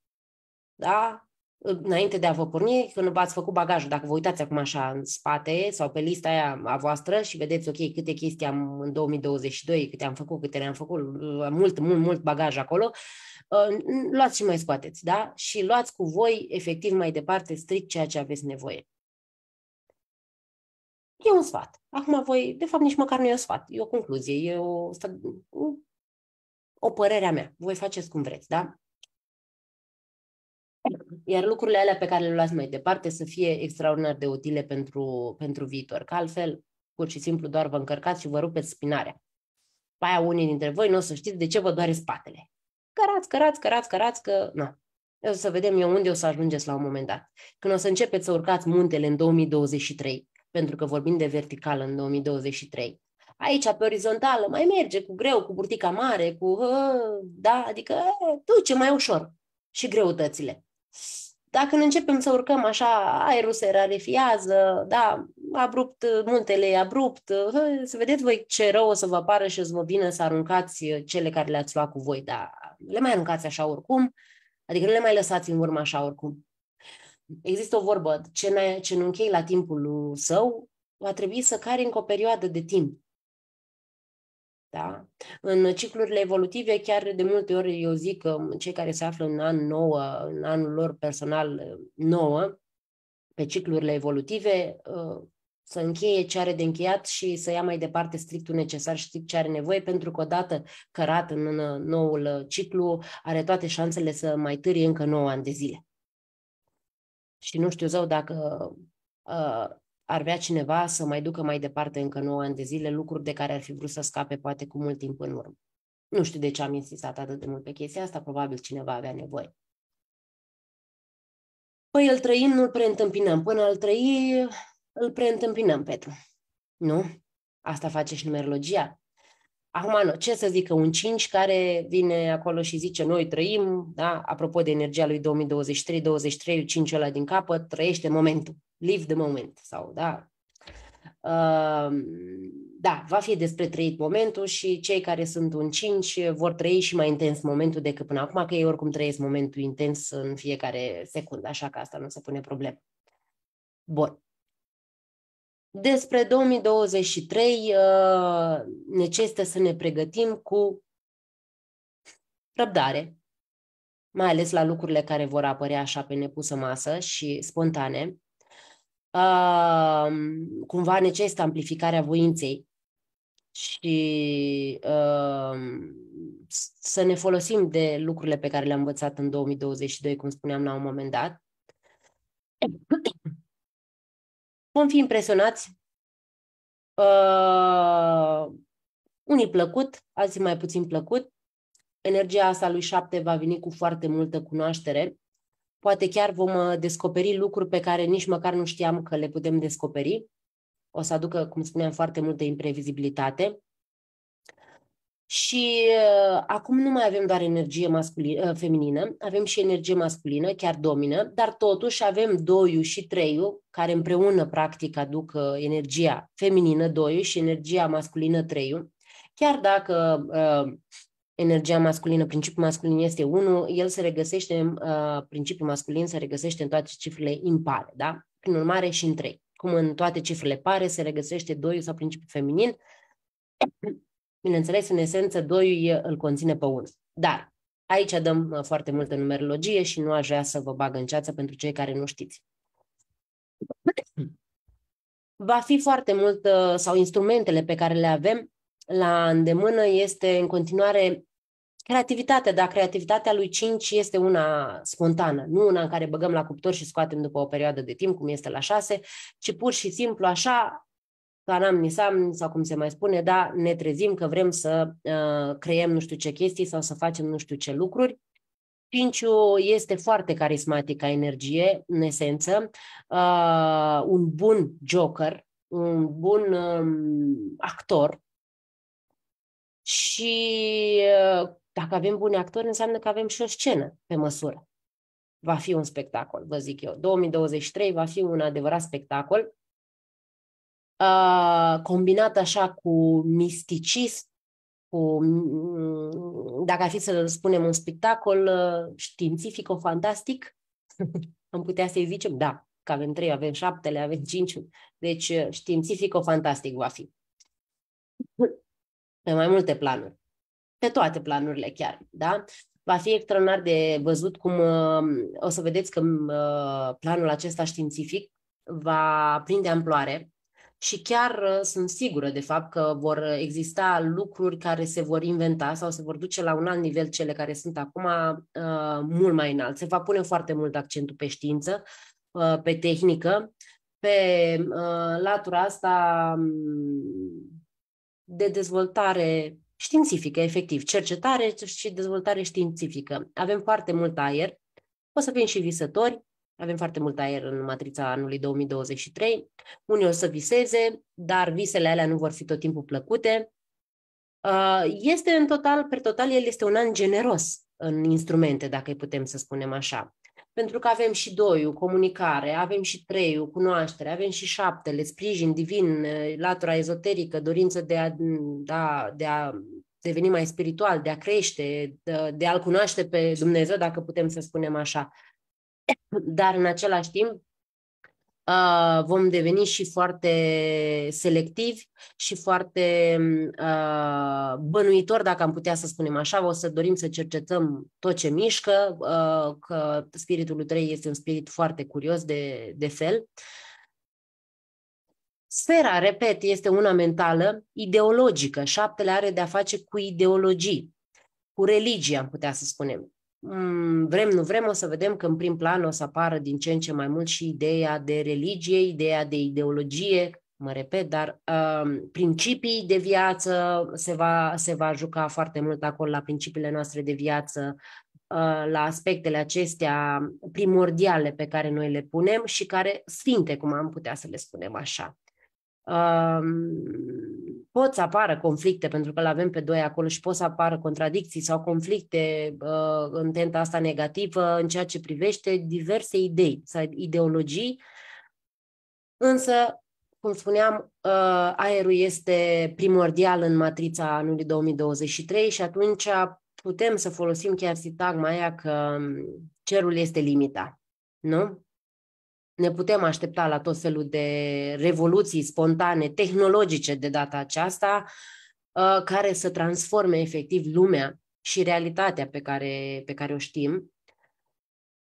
da? înainte de a vă porni, când v-ați făcut bagajul, dacă vă uitați acum așa în spate sau pe lista aia a voastră și vedeți, ok, câte chestii am în 2022, câte am făcut, câte le-am făcut, mult, mult, mult bagaj acolo, ă, luați și mai scoateți, da? Și luați cu voi, efectiv, mai departe, strict ceea ce aveți nevoie. E un sfat. Acum voi, de fapt, nici măcar nu e un sfat, e o concluzie, e o, o părere a mea. Voi faceți cum vreți, da? Iar lucrurile alea pe care le luați mai departe să fie extraordinar de utile pentru, pentru viitor, că altfel, pur și simplu, doar vă încărcați și vă rupeți spinarea. Paia unii dintre voi nu o să știți de ce vă doare spatele. Cărați, cărați, cărați, cărați, că... Na, o să vedem eu unde o să ajungeți la un moment dat. Când o să începeți să urcați muntele în 2023, pentru că vorbim de verticală în 2023. Aici, pe orizontală, mai merge cu greu, cu burtica mare, cu... Da, adică duce mai ușor și greutățile. Dacă ne începem să urcăm așa, aerul se rarefiază, da, abrupt, muntele e abrupt, să vedeți voi ce rău o să vă pară și o să vă vină să aruncați cele care le-ați luat cu voi, dar le mai aruncați așa oricum, adică nu le mai lăsați în urmă așa oricum există o vorbă, ce, ne, ce nu închei la timpul său, va trebui să cari încă o perioadă de timp. Da? În ciclurile evolutive, chiar de multe ori eu zic că cei care se află în an nouă, în anul lor personal nouă, pe ciclurile evolutive, uh, să încheie ce are de încheiat și să ia mai departe strictul necesar și strict ce are nevoie, pentru că odată cărat în noul ciclu, are toate șansele să mai târie încă 9 ani de zile și nu știu zău dacă uh, ar vrea cineva să mai ducă mai departe încă 9 ani de zile lucruri de care ar fi vrut să scape poate cu mult timp în urmă. Nu știu de ce am insistat atât de mult pe chestia asta, probabil cineva avea nevoie. Păi îl trăim, nu-l preîntâmpinăm. Până îl trăi, îl preîntâmpinăm, Petru. Nu? Asta face și numerologia. Acum, ce să zică un 5 care vine acolo și zice noi trăim, da? apropo de energia lui 2023, 23, 5 ăla din capăt, trăiește momentul, live the moment, sau da, Uh, da, va fi despre trăit momentul și cei care sunt un 5 vor trăi și mai intens momentul decât până acum, că ei oricum trăiesc momentul intens în fiecare secundă, așa că asta nu se pune problemă. Bun. Despre 2023 uh, necesită să ne pregătim cu răbdare, mai ales la lucrurile care vor apărea așa pe nepusă masă și spontane. Uh, cumva necesită amplificarea voinței și uh, să ne folosim de lucrurile pe care le-am învățat în 2022, cum spuneam la un moment dat. Vom fi impresionați, uh, unii plăcut, alții mai puțin plăcut. Energia asta lui șapte va veni cu foarte multă cunoaștere. Poate chiar vom uh, descoperi lucruri pe care nici măcar nu știam că le putem descoperi. O să aducă, cum spuneam, foarte multă imprevizibilitate. Și uh, acum nu mai avem doar energie masculină, uh, feminină, avem și energie masculină, chiar domină, dar totuși avem doiul și treiul, care împreună practic aduc uh, energia feminină doiul și energia masculină treiul. Chiar dacă uh, energia masculină, principiul masculin este unul, el se regăsește, uh, principiul masculin se regăsește în toate cifrele impare, da? Prin urmare și în trei. Cum în toate cifrele pare se regăsește doiul sau principiul feminin, Bineînțeles, în esență, doiul îl conține pe unul. Dar aici dăm uh, foarte multă numerologie și nu aș vrea să vă bag în ceață pentru cei care nu știți. Va fi foarte mult, uh, sau instrumentele pe care le avem la îndemână este în continuare creativitatea, dar creativitatea lui 5 este una spontană, nu una în care băgăm la cuptor și scoatem după o perioadă de timp, cum este la 6, ci pur și simplu așa canam nisam sau cum se mai spune, da, ne trezim că vrem să uh, creăm nu știu ce chestii sau să facem nu știu ce lucruri. Pinciu este foarte carismatic ca energie, în esență, uh, un bun joker, un bun um, actor și uh, dacă avem buni actori, înseamnă că avem și o scenă pe măsură. Va fi un spectacol, vă zic eu. 2023 va fi un adevărat spectacol uh, combinat așa cu misticism, cu, mm, dacă ar fi să spunem un spectacol uh, științific științifico-fantastic, am putea să-i zicem, da, că avem trei, avem șaptele, avem cinci, deci uh, științific științifico-fantastic va fi. Pe mai multe planuri. Pe toate planurile chiar, da? va fi extraordinar de văzut cum uh, o să vedeți că planul acesta științific va prinde amploare și chiar uh, sunt sigură de fapt că vor exista lucruri care se vor inventa sau se vor duce la un alt nivel cele care sunt acum uh, mult mai înalt. Se va pune foarte mult accentul pe știință, uh, pe tehnică, pe latura asta mm, de dezvoltare științifică, efectiv, cercetare și dezvoltare științifică. Avem foarte mult aer, o să fim și visători, avem foarte mult aer în matrița anului 2023. Unii o să viseze, dar visele alea nu vor fi tot timpul plăcute. Uh, este în total, per total, el este un an generos în instrumente, dacă îi putem să spunem așa. Pentru că avem și doiul, comunicare, avem și treiul, cunoaștere, avem și șaptele, sprijin divin, latura ezoterică, dorință de a, da, de a deveni mai spiritual, de a crește, de, de a-L cunoaște pe Dumnezeu, dacă putem să spunem așa dar în același timp Uh, vom deveni și foarte selectivi și foarte uh, bănuitori, dacă am putea să spunem așa. O să dorim să cercetăm tot ce mișcă, uh, că spiritul lui Trei este un spirit foarte curios de, de fel. Sfera, repet, este una mentală, ideologică. Șaptele are de-a face cu ideologii, cu religie, am putea să spunem. Mm, vrem, nu vrem, o să vedem că în prim plan o să apară din ce în ce mai mult și ideea de religie, ideea de ideologie, mă repet, dar uh, principii de viață se va, se va juca foarte mult acolo la principiile noastre de viață, uh, la aspectele acestea primordiale pe care noi le punem și care sfinte, cum am putea să le spunem așa. Uh, pot să apară conflicte, pentru că îl avem pe doi acolo și pot să apară contradicții sau conflicte uh, în tenta asta negativă în ceea ce privește diverse idei sau ideologii, însă, cum spuneam, uh, aerul este primordial în matrița anului 2023 și atunci putem să folosim chiar sintagma aia că um, cerul este limita, nu? ne putem aștepta la tot felul de revoluții spontane, tehnologice de data aceasta, uh, care să transforme efectiv lumea și realitatea pe care, pe care o știm.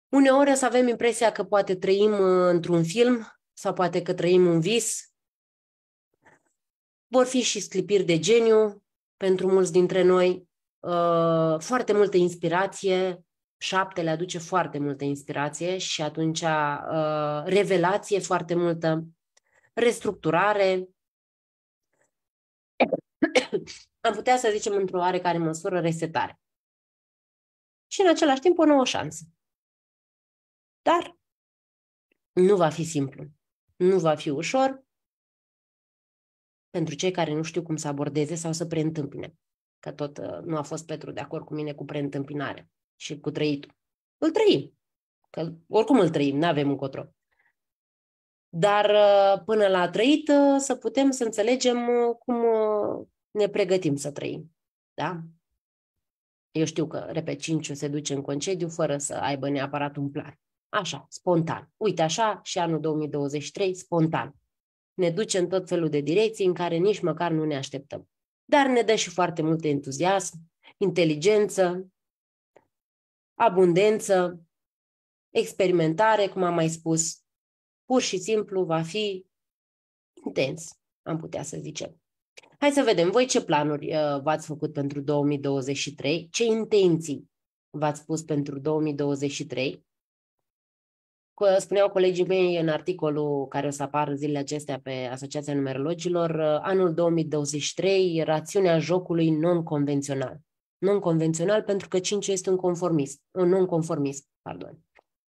Uneori o să avem impresia că poate trăim uh, într-un film sau poate că trăim un vis. Vor fi și sclipiri de geniu pentru mulți dintre noi, uh, foarte multă inspirație, Șapte le aduce foarte multă inspirație și atunci uh, revelație foarte multă, restructurare. Am putea să zicem într-o oarecare măsură resetare. Și în același timp o nouă șansă. Dar nu va fi simplu. Nu va fi ușor pentru cei care nu știu cum să abordeze sau să preîntâmpine. Că tot uh, nu a fost Petru de acord cu mine cu preîntâmpinare și cu trăitul. Îl trăim. Că oricum îl trăim, nu avem încotro. Dar uh, până la trăit uh, să putem să înțelegem uh, cum ne pregătim să trăim. Da? Eu știu că, repet, cinciu se duce în concediu fără să aibă neapărat un plan. Așa, spontan. Uite, așa și anul 2023, spontan. Ne duce în tot felul de direcții în care nici măcar nu ne așteptăm. Dar ne dă și foarte mult entuziasm, inteligență, abundență, experimentare, cum am mai spus, pur și simplu va fi intens, am putea să zicem. Hai să vedem, voi ce planuri uh, v-ați făcut pentru 2023, ce intenții v-ați pus pentru 2023. Spuneau colegii mei în articolul care o să apară zilele acestea pe Asociația Numerologilor, uh, anul 2023, rațiunea jocului non-convențional non-convențional, pentru că 5 este un conformist, un non-conformist, pardon.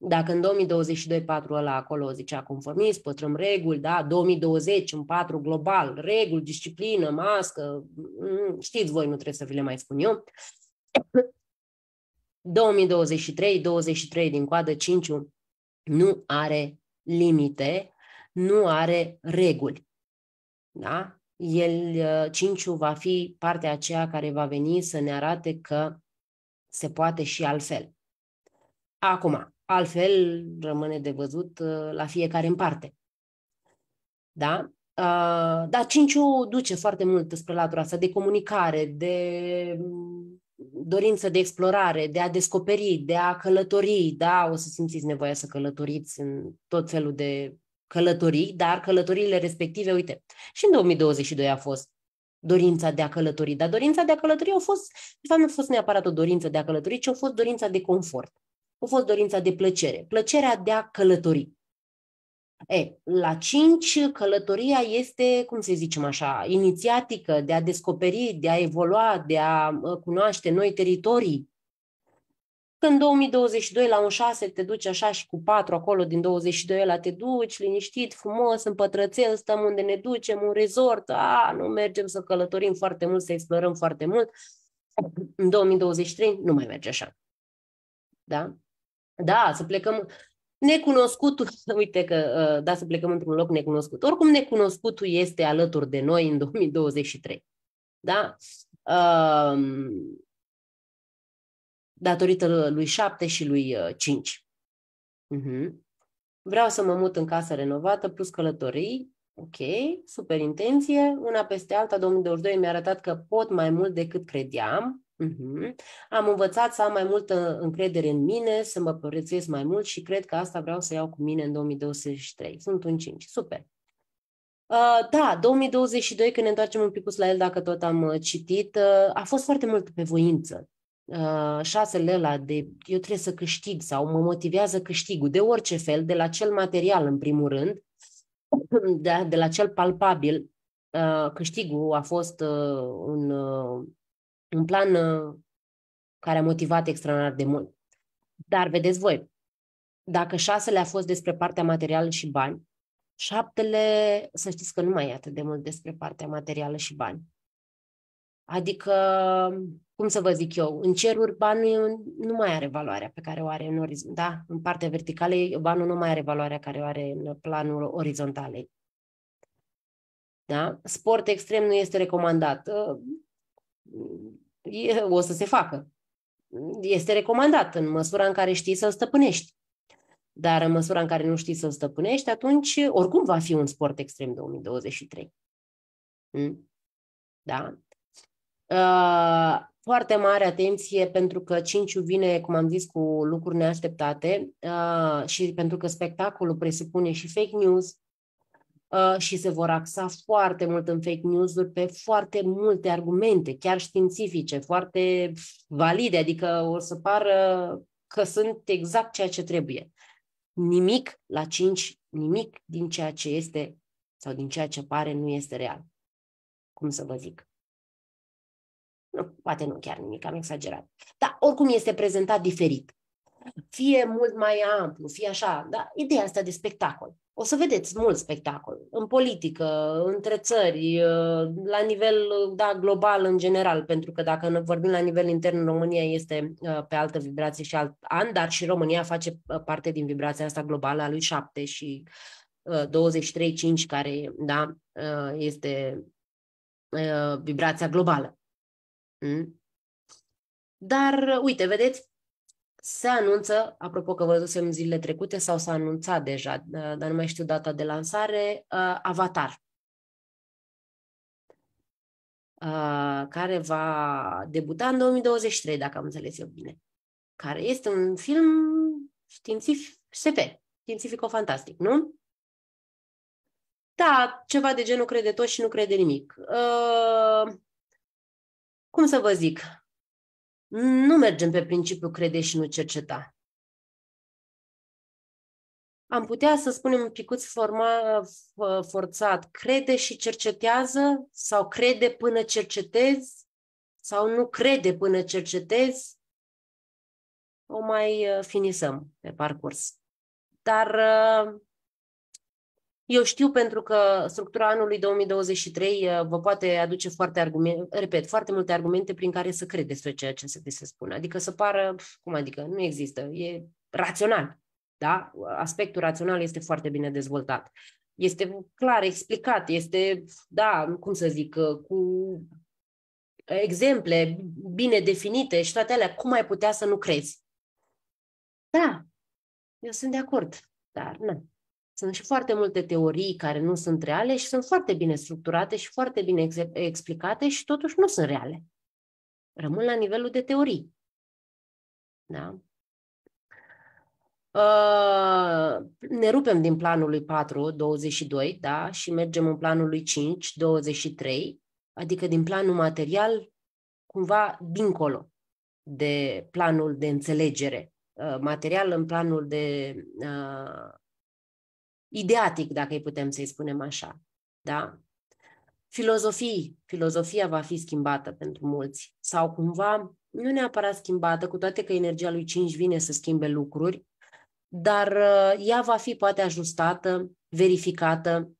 Dacă în 2022 4 ăla acolo zicea conformist, pătrăm reguli, da, 2020 în 4 global, reguli, disciplină, mască, mm, știți voi, nu trebuie să vi le mai spun eu. 2023, 23 din coadă, 5 nu are limite, nu are reguli. Da? el, uh, Cinciu va fi partea aceea care va veni să ne arate că se poate și altfel. Acum, altfel rămâne de văzut uh, la fiecare în parte. Da? Uh, dar Cinciu duce foarte mult spre latura asta de comunicare, de mm, dorință de explorare, de a descoperi, de a călători, da, o să simțiți nevoia să călătoriți în tot felul de călătorii, dar călătoriile respective, uite, și în 2022 a fost dorința de a călători, dar dorința de a călători a fost, de fapt nu a fost neapărat o dorință de a călători, ci a fost dorința de confort, a fost dorința de plăcere, plăcerea de a călători. E, la 5, călătoria este, cum să zicem așa, inițiatică de a descoperi, de a evolua, de a uh, cunoaște noi teritorii, când 2022 la un 6 te duci așa și cu 4 acolo din 22 la te duci, liniștit, frumos, în pătrățel, stăm unde ne ducem, un resort, a, nu mergem să călătorim foarte mult, să explorăm foarte mult. În 2023 nu mai merge așa. Da? Da, să plecăm necunoscutul, uite că, ă, da, să plecăm într-un loc necunoscut. Oricum, necunoscutul este alături de noi în 2023. Da? Um, datorită lui 7 și lui 5. Uh-huh. Mhm. Vreau să mă mut în casă renovată, plus călătorii. Ok, super intenție. Una peste alta, 2022 mi-a arătat că pot mai mult decât credeam. Uh-huh. Am învățat să am mai multă încredere în mine, să mă prețuiesc mai mult și cred că asta vreau să iau cu mine în 2023. Sunt un 5. Super. Uh, da, 2022, când ne întoarcem un pic la el, dacă tot am uh, citit, uh, a fost foarte mult pe voință. Uh, șasele ăla de eu trebuie să câștig sau mă motivează câștigul, de orice fel, de la cel material în primul rând, de, da, de la cel palpabil, uh, câștigul a fost uh, un, un plan care a motivat extraordinar de mult. Dar vedeți voi, dacă șasele a fost despre partea materială și bani, șaptele, să știți că nu mai e atât de mult despre partea materială și bani. Adică, cum să vă zic eu, în cer urban nu mai are valoarea pe care o are în orizont, da? În partea verticală, banul nu mai are valoarea care o are în planul orizontalei. Da? Sport extrem nu este recomandat. Ă, e, o să se facă. Este recomandat în măsura în care știi să-l stăpânești. Dar în măsura în care nu știi să-l stăpânești, atunci oricum va fi un sport extrem 2023. Hm? Da? Uh, foarte mare atenție pentru că cinciul vine, cum am zis, cu lucruri neașteptate uh, și pentru că spectacolul presupune și fake news uh, și se vor axa foarte mult în fake news-uri pe foarte multe argumente, chiar științifice, foarte valide, adică o să pară că sunt exact ceea ce trebuie. Nimic la 5, nimic din ceea ce este sau din ceea ce pare nu este real. Cum să vă zic? Nu, poate nu chiar nimic, am exagerat. Dar oricum este prezentat diferit. Fie mult mai amplu, fie așa, dar ideea asta de spectacol. O să vedeți mult spectacol în politică, între țări, uh, la nivel uh, da, global în general, pentru că dacă vorbim la nivel intern în România este uh, pe altă vibrație și alt an, dar și România face parte din vibrația asta globală a lui 7 și 23.5 care da, este vibrația globală. Mm. Dar, uite, vedeți, se anunță, apropo că văzusem zilele trecute sau s-a anunțat deja, da, dar nu mai știu data de lansare, uh, Avatar, uh, care va debuta în 2023, dacă am înțeles eu bine, care este un film științific, SF, științifico-fantastic, nu? Da, ceva de genul crede tot și nu crede nimic. Uh, cum să vă zic, nu mergem pe principiul crede și nu cerceta. Am putea să spunem un picuț forma, forțat, crede și cercetează sau crede până cercetezi sau nu crede până cercetezi. O mai uh, finisăm pe parcurs. Dar uh, eu știu pentru că structura anului 2023 eh, vă poate aduce foarte argumente, repet, foarte multe argumente prin care să credeți despre ceea ce se, se spune. Adică să pară, cum adică, nu există, e rațional. Da? Aspectul rațional este foarte bine dezvoltat. Este clar explicat, este, da, cum să zic, eh, cu exemple bine definite și toate alea, cum ai putea să nu crezi? Da, eu sunt de acord, dar nu. Sunt și foarte multe teorii care nu sunt reale și sunt foarte bine structurate și foarte bine ex- explicate și totuși nu sunt reale. Rămân la nivelul de teorii. Da? Uh, ne rupem din planul lui 4, 22, da? Și mergem în planul lui 5, 23, adică din planul material, cumva dincolo de planul de înțelegere uh, material în planul de uh, ideatic, dacă îi putem să-i spunem așa. Da? Filozofii. Filozofia va fi schimbată pentru mulți sau cumva nu neapărat schimbată, cu toate că energia lui 5 vine să schimbe lucruri, dar uh, ea va fi poate ajustată, verificată,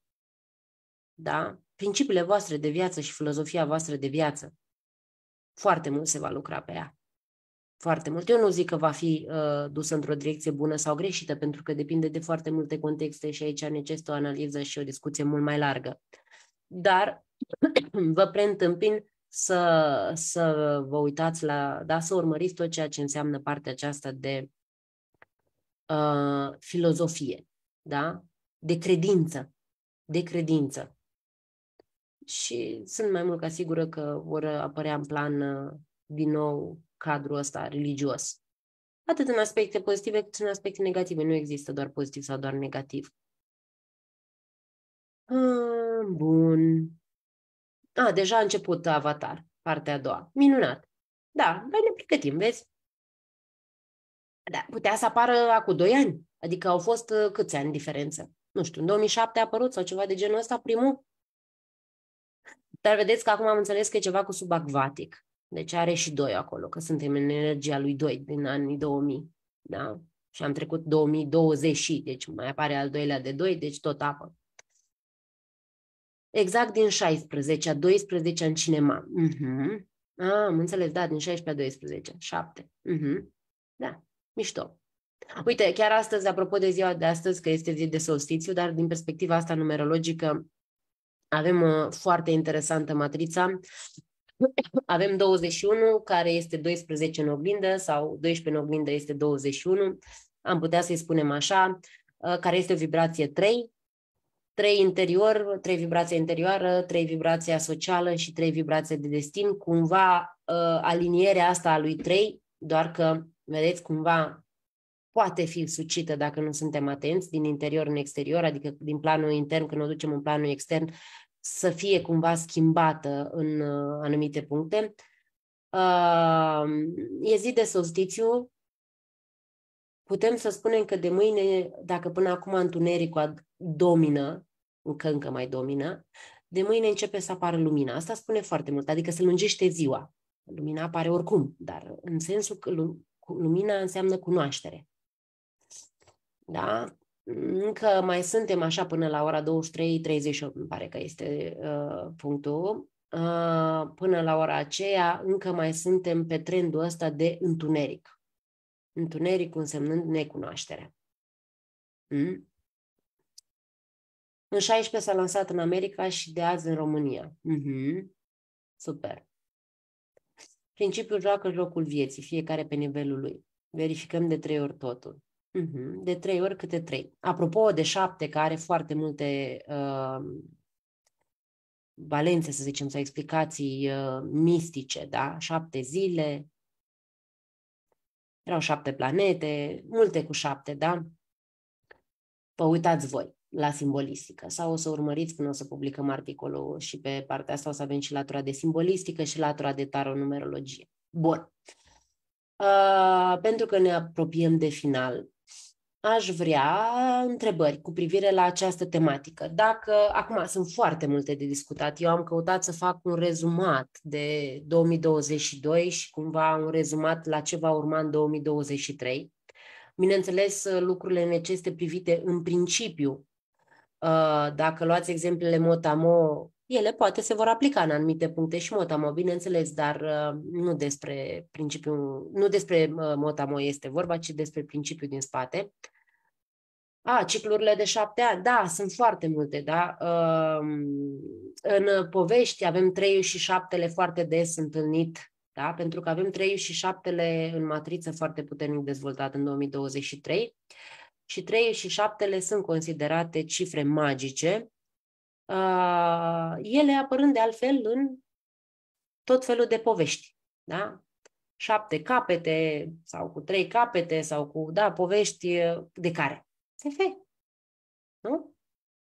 da? Principiile voastre de viață și filozofia voastră de viață. Foarte mult se va lucra pe ea foarte mult. Eu nu zic că va fi uh, dusă într-o direcție bună sau greșită, pentru că depinde de foarte multe contexte și aici necesită o analiză și o discuție mult mai largă. Dar vă preîntâmpin să, să vă uitați la, da, să urmăriți tot ceea ce înseamnă partea aceasta de uh, filozofie, da? De credință, de credință. Și sunt mai mult ca sigură că vor apărea în plan uh, din nou cadrul ăsta religios. Atât în aspecte pozitive cât și în aspecte negative. Nu există doar pozitiv sau doar negativ. Ah, bun. A, deja a început Avatar, partea a doua. Minunat. Da, dar ne pregătim, vezi? Da, putea să apară acum doi ani. Adică au fost uh, câți ani diferență? Nu știu, în 2007 a apărut sau ceva de genul ăsta primul? Dar vedeți că acum am înțeles că e ceva cu subacvatic. Deci are și doi acolo, că suntem în energia lui doi din anii 2000. Da? Și am trecut 2020, deci mai apare al doilea de doi, deci tot apă. Exact din 16 a 12 în cinema. Uh-huh. Ah, am înțeles, da, din 16 a 12, 7. Uh-huh. Da, mișto. Uite, chiar astăzi, apropo de ziua de astăzi, că este zi de solstițiu, dar din perspectiva asta numerologică, avem o uh, foarte interesantă matrița Avem 21, care este 12 în oglindă, sau 12 în oglindă este 21, am putea să-i spunem așa, uh, care este o vibrație 3, 3 interior, 3 vibrație interioară, 3 vibrația socială și 3 vibrația de destin, cumva uh, alinierea asta a lui 3, doar că, vedeți, cumva poate fi sucită dacă nu suntem atenți din interior în exterior, adică din planul intern când o ducem în planul extern, să fie cumva schimbată în uh, anumite puncte. Uh, e zi de solstițiu. Putem să spunem că de mâine, dacă până acum întunericul domină, încă încă mai domină, de mâine începe să apară lumina. Asta spune foarte mult, adică se lungește ziua. Lumina apare oricum, dar în sensul că lumina înseamnă cunoaștere. Da? încă mai suntem așa până la ora 23 îmi pare că este uh, punctul, uh, până la ora aceea încă mai suntem pe trendul ăsta de întuneric. Întuneric însemnând necunoaștere. Mm? În 16 s-a lansat în America și de azi în România. Mm-hmm. Super. Principiul joacă jocul vieții, fiecare pe nivelul lui. Verificăm de trei ori totul. De trei ori câte trei. Apropo de șapte, care are foarte multe uh, valențe, să zicem, sau explicații uh, mistice, da? Șapte zile, erau șapte planete, multe cu șapte, da? Pă uitați voi la simbolistică sau o să urmăriți când o să publicăm articolul și pe partea asta o să avem și latura de simbolistică și latura de taronumerologie. Bun. Uh, pentru că ne apropiem de final, aș vrea întrebări cu privire la această tematică. Dacă, acum, sunt foarte multe de discutat. Eu am căutat să fac un rezumat de 2022 și cumva un rezumat la ce va urma în 2023. Bineînțeles, lucrurile necesite privite în principiu. Uh, dacă luați exemplele Motamo, ele poate se vor aplica în anumite puncte și Motamo, bineînțeles, dar uh, nu despre principiul, nu despre uh, Motamo este vorba, ci despre principiul din spate. A, ciclurile de șapte ani, da, sunt foarte multe, da. Uh, în povești avem trei și șaptele foarte des întâlnit, da, pentru că avem trei și șaptele în matriță foarte puternic dezvoltat în 2023 și trei și șaptele sunt considerate cifre magice Uh, ele apărând de altfel în tot felul de povești. Da? Șapte capete sau cu trei capete sau cu, da, povești uh, de care? SF. Nu?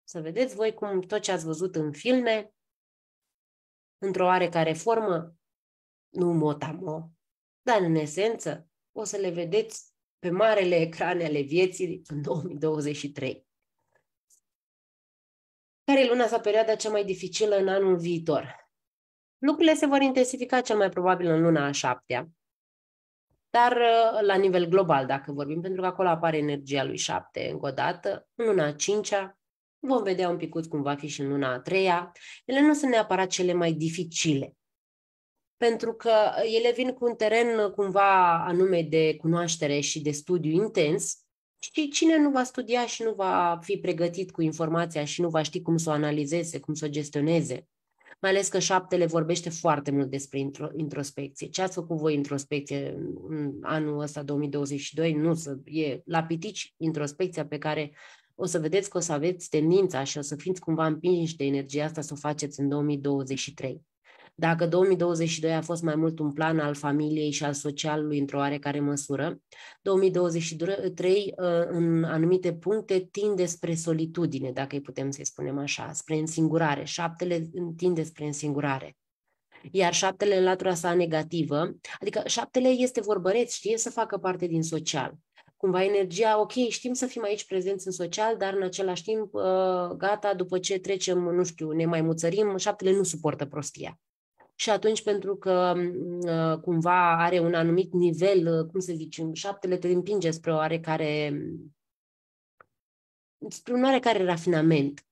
Să vedeți voi cum tot ce ați văzut în filme, într-o oarecare formă, nu motamo, dar în esență o să le vedeți pe marele ecrane ale vieții în 2023 care e luna sau perioada cea mai dificilă în anul viitor. Lucrurile se vor intensifica cel mai probabil în luna a șaptea, dar uh, la nivel global, dacă vorbim, pentru că acolo apare energia lui șapte încă o dată, în luna a cincea, vom vedea un pic cum va fi și în luna a treia. Ele nu sunt neapărat cele mai dificile, pentru că uh, ele vin cu un teren uh, cumva anume de cunoaștere și de studiu intens, și cine nu va studia și nu va fi pregătit cu informația și nu va ști cum să o analizeze, cum să o gestioneze, mai ales că șaptele vorbește foarte mult despre intro, introspecție. Ce ați făcut voi introspecție în anul ăsta 2022? Nu, e la pitici introspecția pe care o să vedeți că o să aveți tendința și o să fiți cumva împinși de energia asta să o faceți în 2023. Dacă 2022 a fost mai mult un plan al familiei și al socialului într-o oarecare măsură, 2023 uh, în anumite puncte tinde spre solitudine, dacă îi putem să-i spunem așa, spre însingurare. Șaptele tinde spre însingurare iar șaptele în latura sa negativă, adică șaptele este vorbăreț, știe să facă parte din social. Cumva energia, ok, știm să fim aici prezenți în social, dar în același timp, uh, gata, după ce trecem, nu știu, ne mai muțărim, șaptele nu suportă prostia și atunci pentru că uh, cumva are un anumit nivel, uh, cum să zicem, șaptele te împinge spre oarecare spre un oarecare rafinament.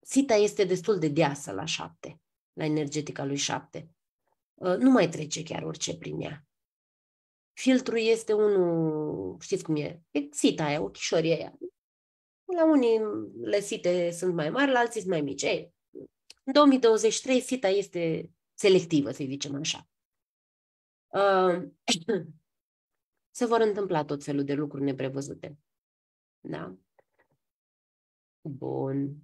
Sita este destul de deasă la șapte, la energetica lui șapte. Uh, nu mai trece chiar orice prin ea. Filtrul este unul, știți cum e, e sita aia, ochișorii aia. La unii lăsite sunt mai mari, la alții sunt mai mici. Ei, în 2023 SITA este selectivă, să zicem așa. Uh, se vor întâmpla tot felul de lucruri neprevăzute. Da? Bun.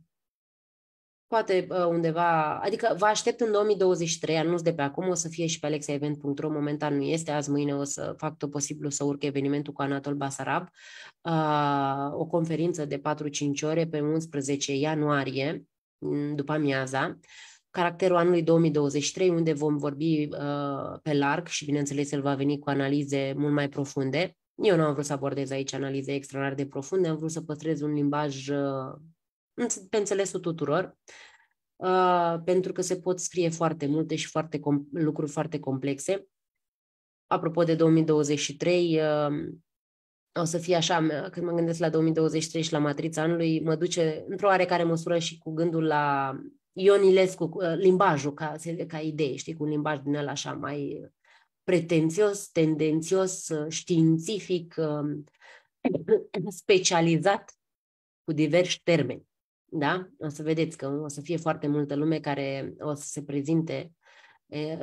Poate uh, undeva, adică vă aștept în 2023, anunț de pe acum, o să fie și pe alexaevent.ro, momentan nu este, azi mâine o să fac tot posibilul să urc evenimentul cu Anatol Basarab, uh, o conferință de 4-5 ore pe 11 ianuarie, Mm, după amiaza, caracterul anului 2023, unde vom vorbi uh, pe larg și, bineînțeles, el va veni cu analize mult mai profunde. Eu nu am vrut să abordez aici analize extraordinar de profunde, am vrut să păstrez un limbaj uh, pe înțelesul tuturor, uh, pentru că se pot scrie foarte multe și foarte com- lucruri foarte complexe. Apropo de 2023, uh, o să fie așa, când mă gândesc la 2023 și la matrița anului, mă duce într-o oarecare măsură și cu gândul la Ionilescu, uh, limbajul ca, ca idee, știi, cu un limbaj din el așa mai uh, pretențios, tendențios, uh, științific, um, specializat cu diversi termeni. Da? O să vedeți că o să fie foarte multă lume care o să se prezinte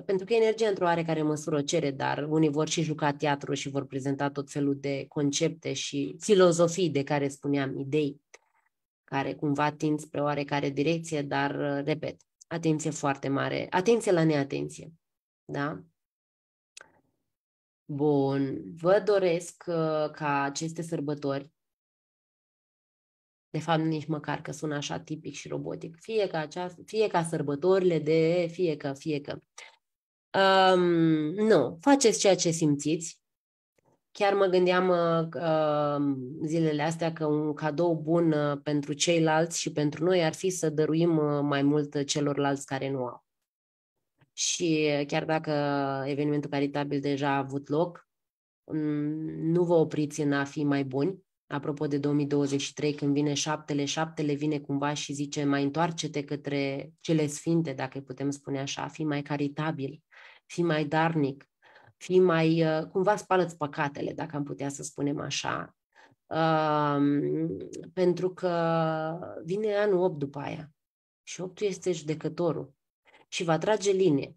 pentru că energia într-o oarecare măsură cere, dar unii vor și juca teatru și vor prezenta tot felul de concepte și filozofii de care spuneam, idei, care cumva tind spre oarecare direcție, dar, uh, repet, atenție foarte mare, atenție la neatenție, da? Bun, vă doresc uh, ca aceste sărbători de fapt nici măcar că sună așa tipic și robotic, fie ca, aceast- fie ca sărbătorile de fie că, fie că. Um, nu, faceți ceea ce simțiți. Chiar mă gândeam uh, um, zilele astea că un cadou bun uh, pentru ceilalți și pentru noi ar fi să dăruim uh, mai mult uh, celorlalți care nu au. Și uh, chiar dacă evenimentul caritabil deja a avut loc, um, nu vă opriți în a fi mai buni, apropo de 2023, când vine șaptele, șaptele vine cumva și zice mai întoarce-te către cele sfinte, dacă putem spune așa, fi mai caritabil, fi mai darnic, fi mai, uh, cumva spală-ți păcatele, dacă am putea să spunem așa, Uh, pentru că vine anul 8 după aia și 8 este judecătorul și va trage linie.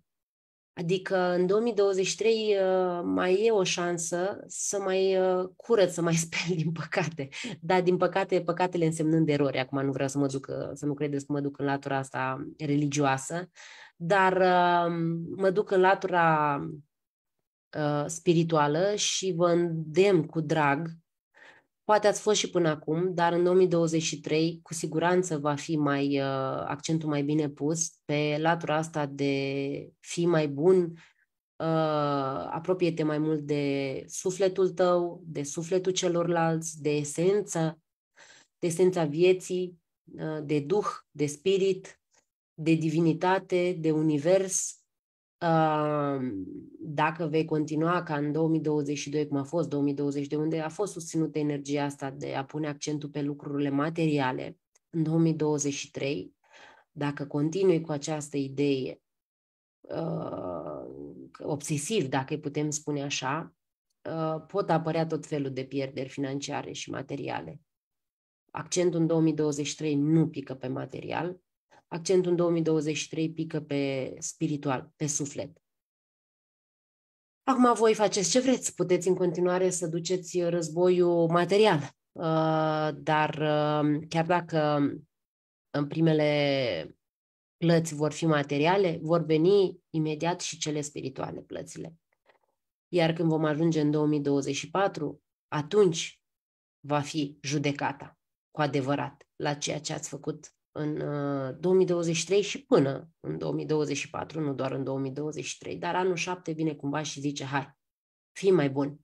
Adică în 2023 uh, mai e o șansă să mai uh, curăț, să mai speli din păcate. Dar din păcate, păcatele însemnând erori. Acum nu vreau să mă duc, uh, să nu credeți că mă duc în latura asta religioasă, dar mă duc în latura spirituală și vă îndemn cu drag Poate ați fost și până acum, dar în 2023 cu siguranță va fi mai uh, accentul mai bine pus pe latura asta de fi mai bun, uh, apropie-te mai mult de sufletul tău, de sufletul celorlalți, de esență, de esența vieții, uh, de duh, de spirit, de divinitate, de univers, dacă vei continua ca în 2022, cum a fost 2020, de unde a fost susținută energia asta de a pune accentul pe lucrurile materiale, în 2023, dacă continui cu această idee uh, obsesiv, dacă îi putem spune așa, uh, pot apărea tot felul de pierderi financiare și materiale. Accentul în 2023 nu pică pe material, accentul în 2023 pică pe spiritual, pe suflet. Acum voi faceți ce vreți, puteți în continuare să duceți războiul material, uh, dar uh, chiar dacă în primele plăți vor fi materiale, vor veni imediat și cele spirituale plățile. Iar când vom ajunge în 2024, atunci va fi judecata cu adevărat la ceea ce ați făcut în 2023 uh, și până în 2024, nu doar în 2023, dar anul 7 vine cumva și zice, hai, fii mai bun,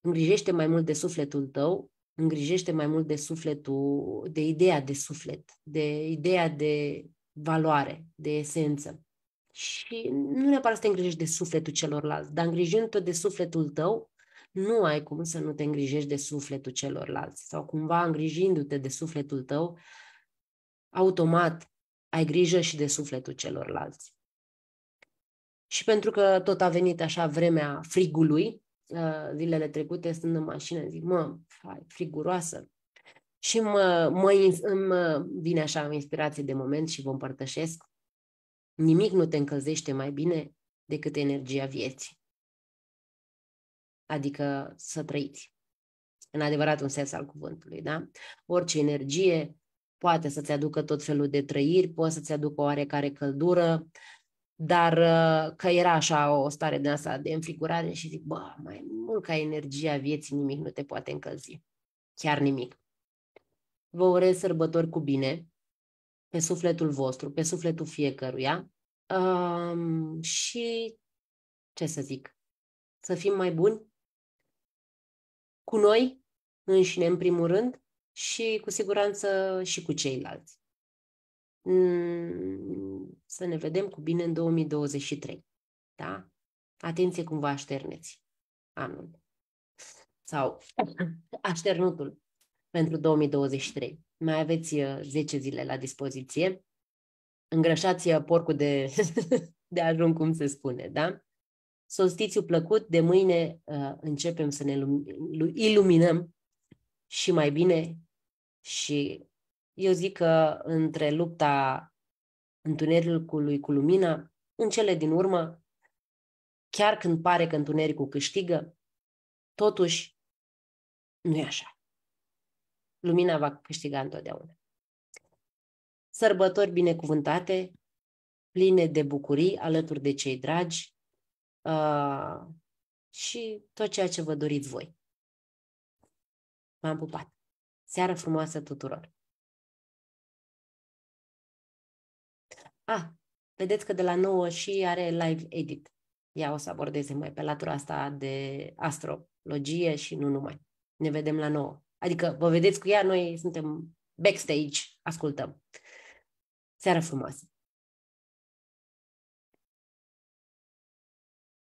îngrijește mai mult de sufletul tău, îngrijește mai mult de sufletul, de ideea de suflet, de ideea de valoare, de esență. Și nu neapărat să te îngrijești de sufletul celorlalți, dar îngrijindu-te de sufletul tău, nu ai cum să nu te îngrijești de sufletul celorlalți. Sau cumva îngrijindu-te de sufletul tău, automat ai grijă și de sufletul celorlalți. Și pentru că tot a venit așa vremea frigului, uh, zilele trecute stând în mașină, zic, mă, hai, friguroasă. Și mă, mă, îmi uh, vine așa o inspirație de moment și vă împărtășesc. Nimic nu te încălzește mai bine decât energia vieții. Adică să trăiți. În adevărat un sens al cuvântului, da? Orice energie poate să-ți aducă tot felul de trăiri, poate să-ți aducă oarecare căldură, dar uh, că era așa o stare de asta de înfigurare și zic, bă, mai mult ca energia vieții nimic nu te poate încălzi. Chiar nimic. Vă urez sărbători cu bine pe sufletul vostru, pe sufletul fiecăruia um, și, ce să zic, să fim mai buni cu noi înșine în primul rând și cu siguranță și cu ceilalți. Mm, să ne vedem cu bine în 2023. Da? Atenție cum vă așterneți anul sau așternutul pentru 2023. Mai aveți 10 uh, zile la dispoziție. Îngrășați uh, porcul de, de ajung, cum se spune, da? Solstițiu plăcut, de mâine uh, începem să ne iluminăm și mai bine și eu zic că între lupta întunericului cu lumina, în cele din urmă, chiar când pare că întunericul câștigă, totuși nu e așa. Lumina va câștiga întotdeauna. Sărbători binecuvântate, pline de bucurii alături de cei dragi uh, și tot ceea ce vă doriți voi. M-am pupat! Seară frumoasă tuturor! Ah, vedeți că de la 9 și are live edit. Ia o să abordeze mai pe latura asta de astrologie și nu numai. Ne vedem la 9. Adică vă vedeți cu ea, noi suntem backstage, ascultăm. Seară frumoasă!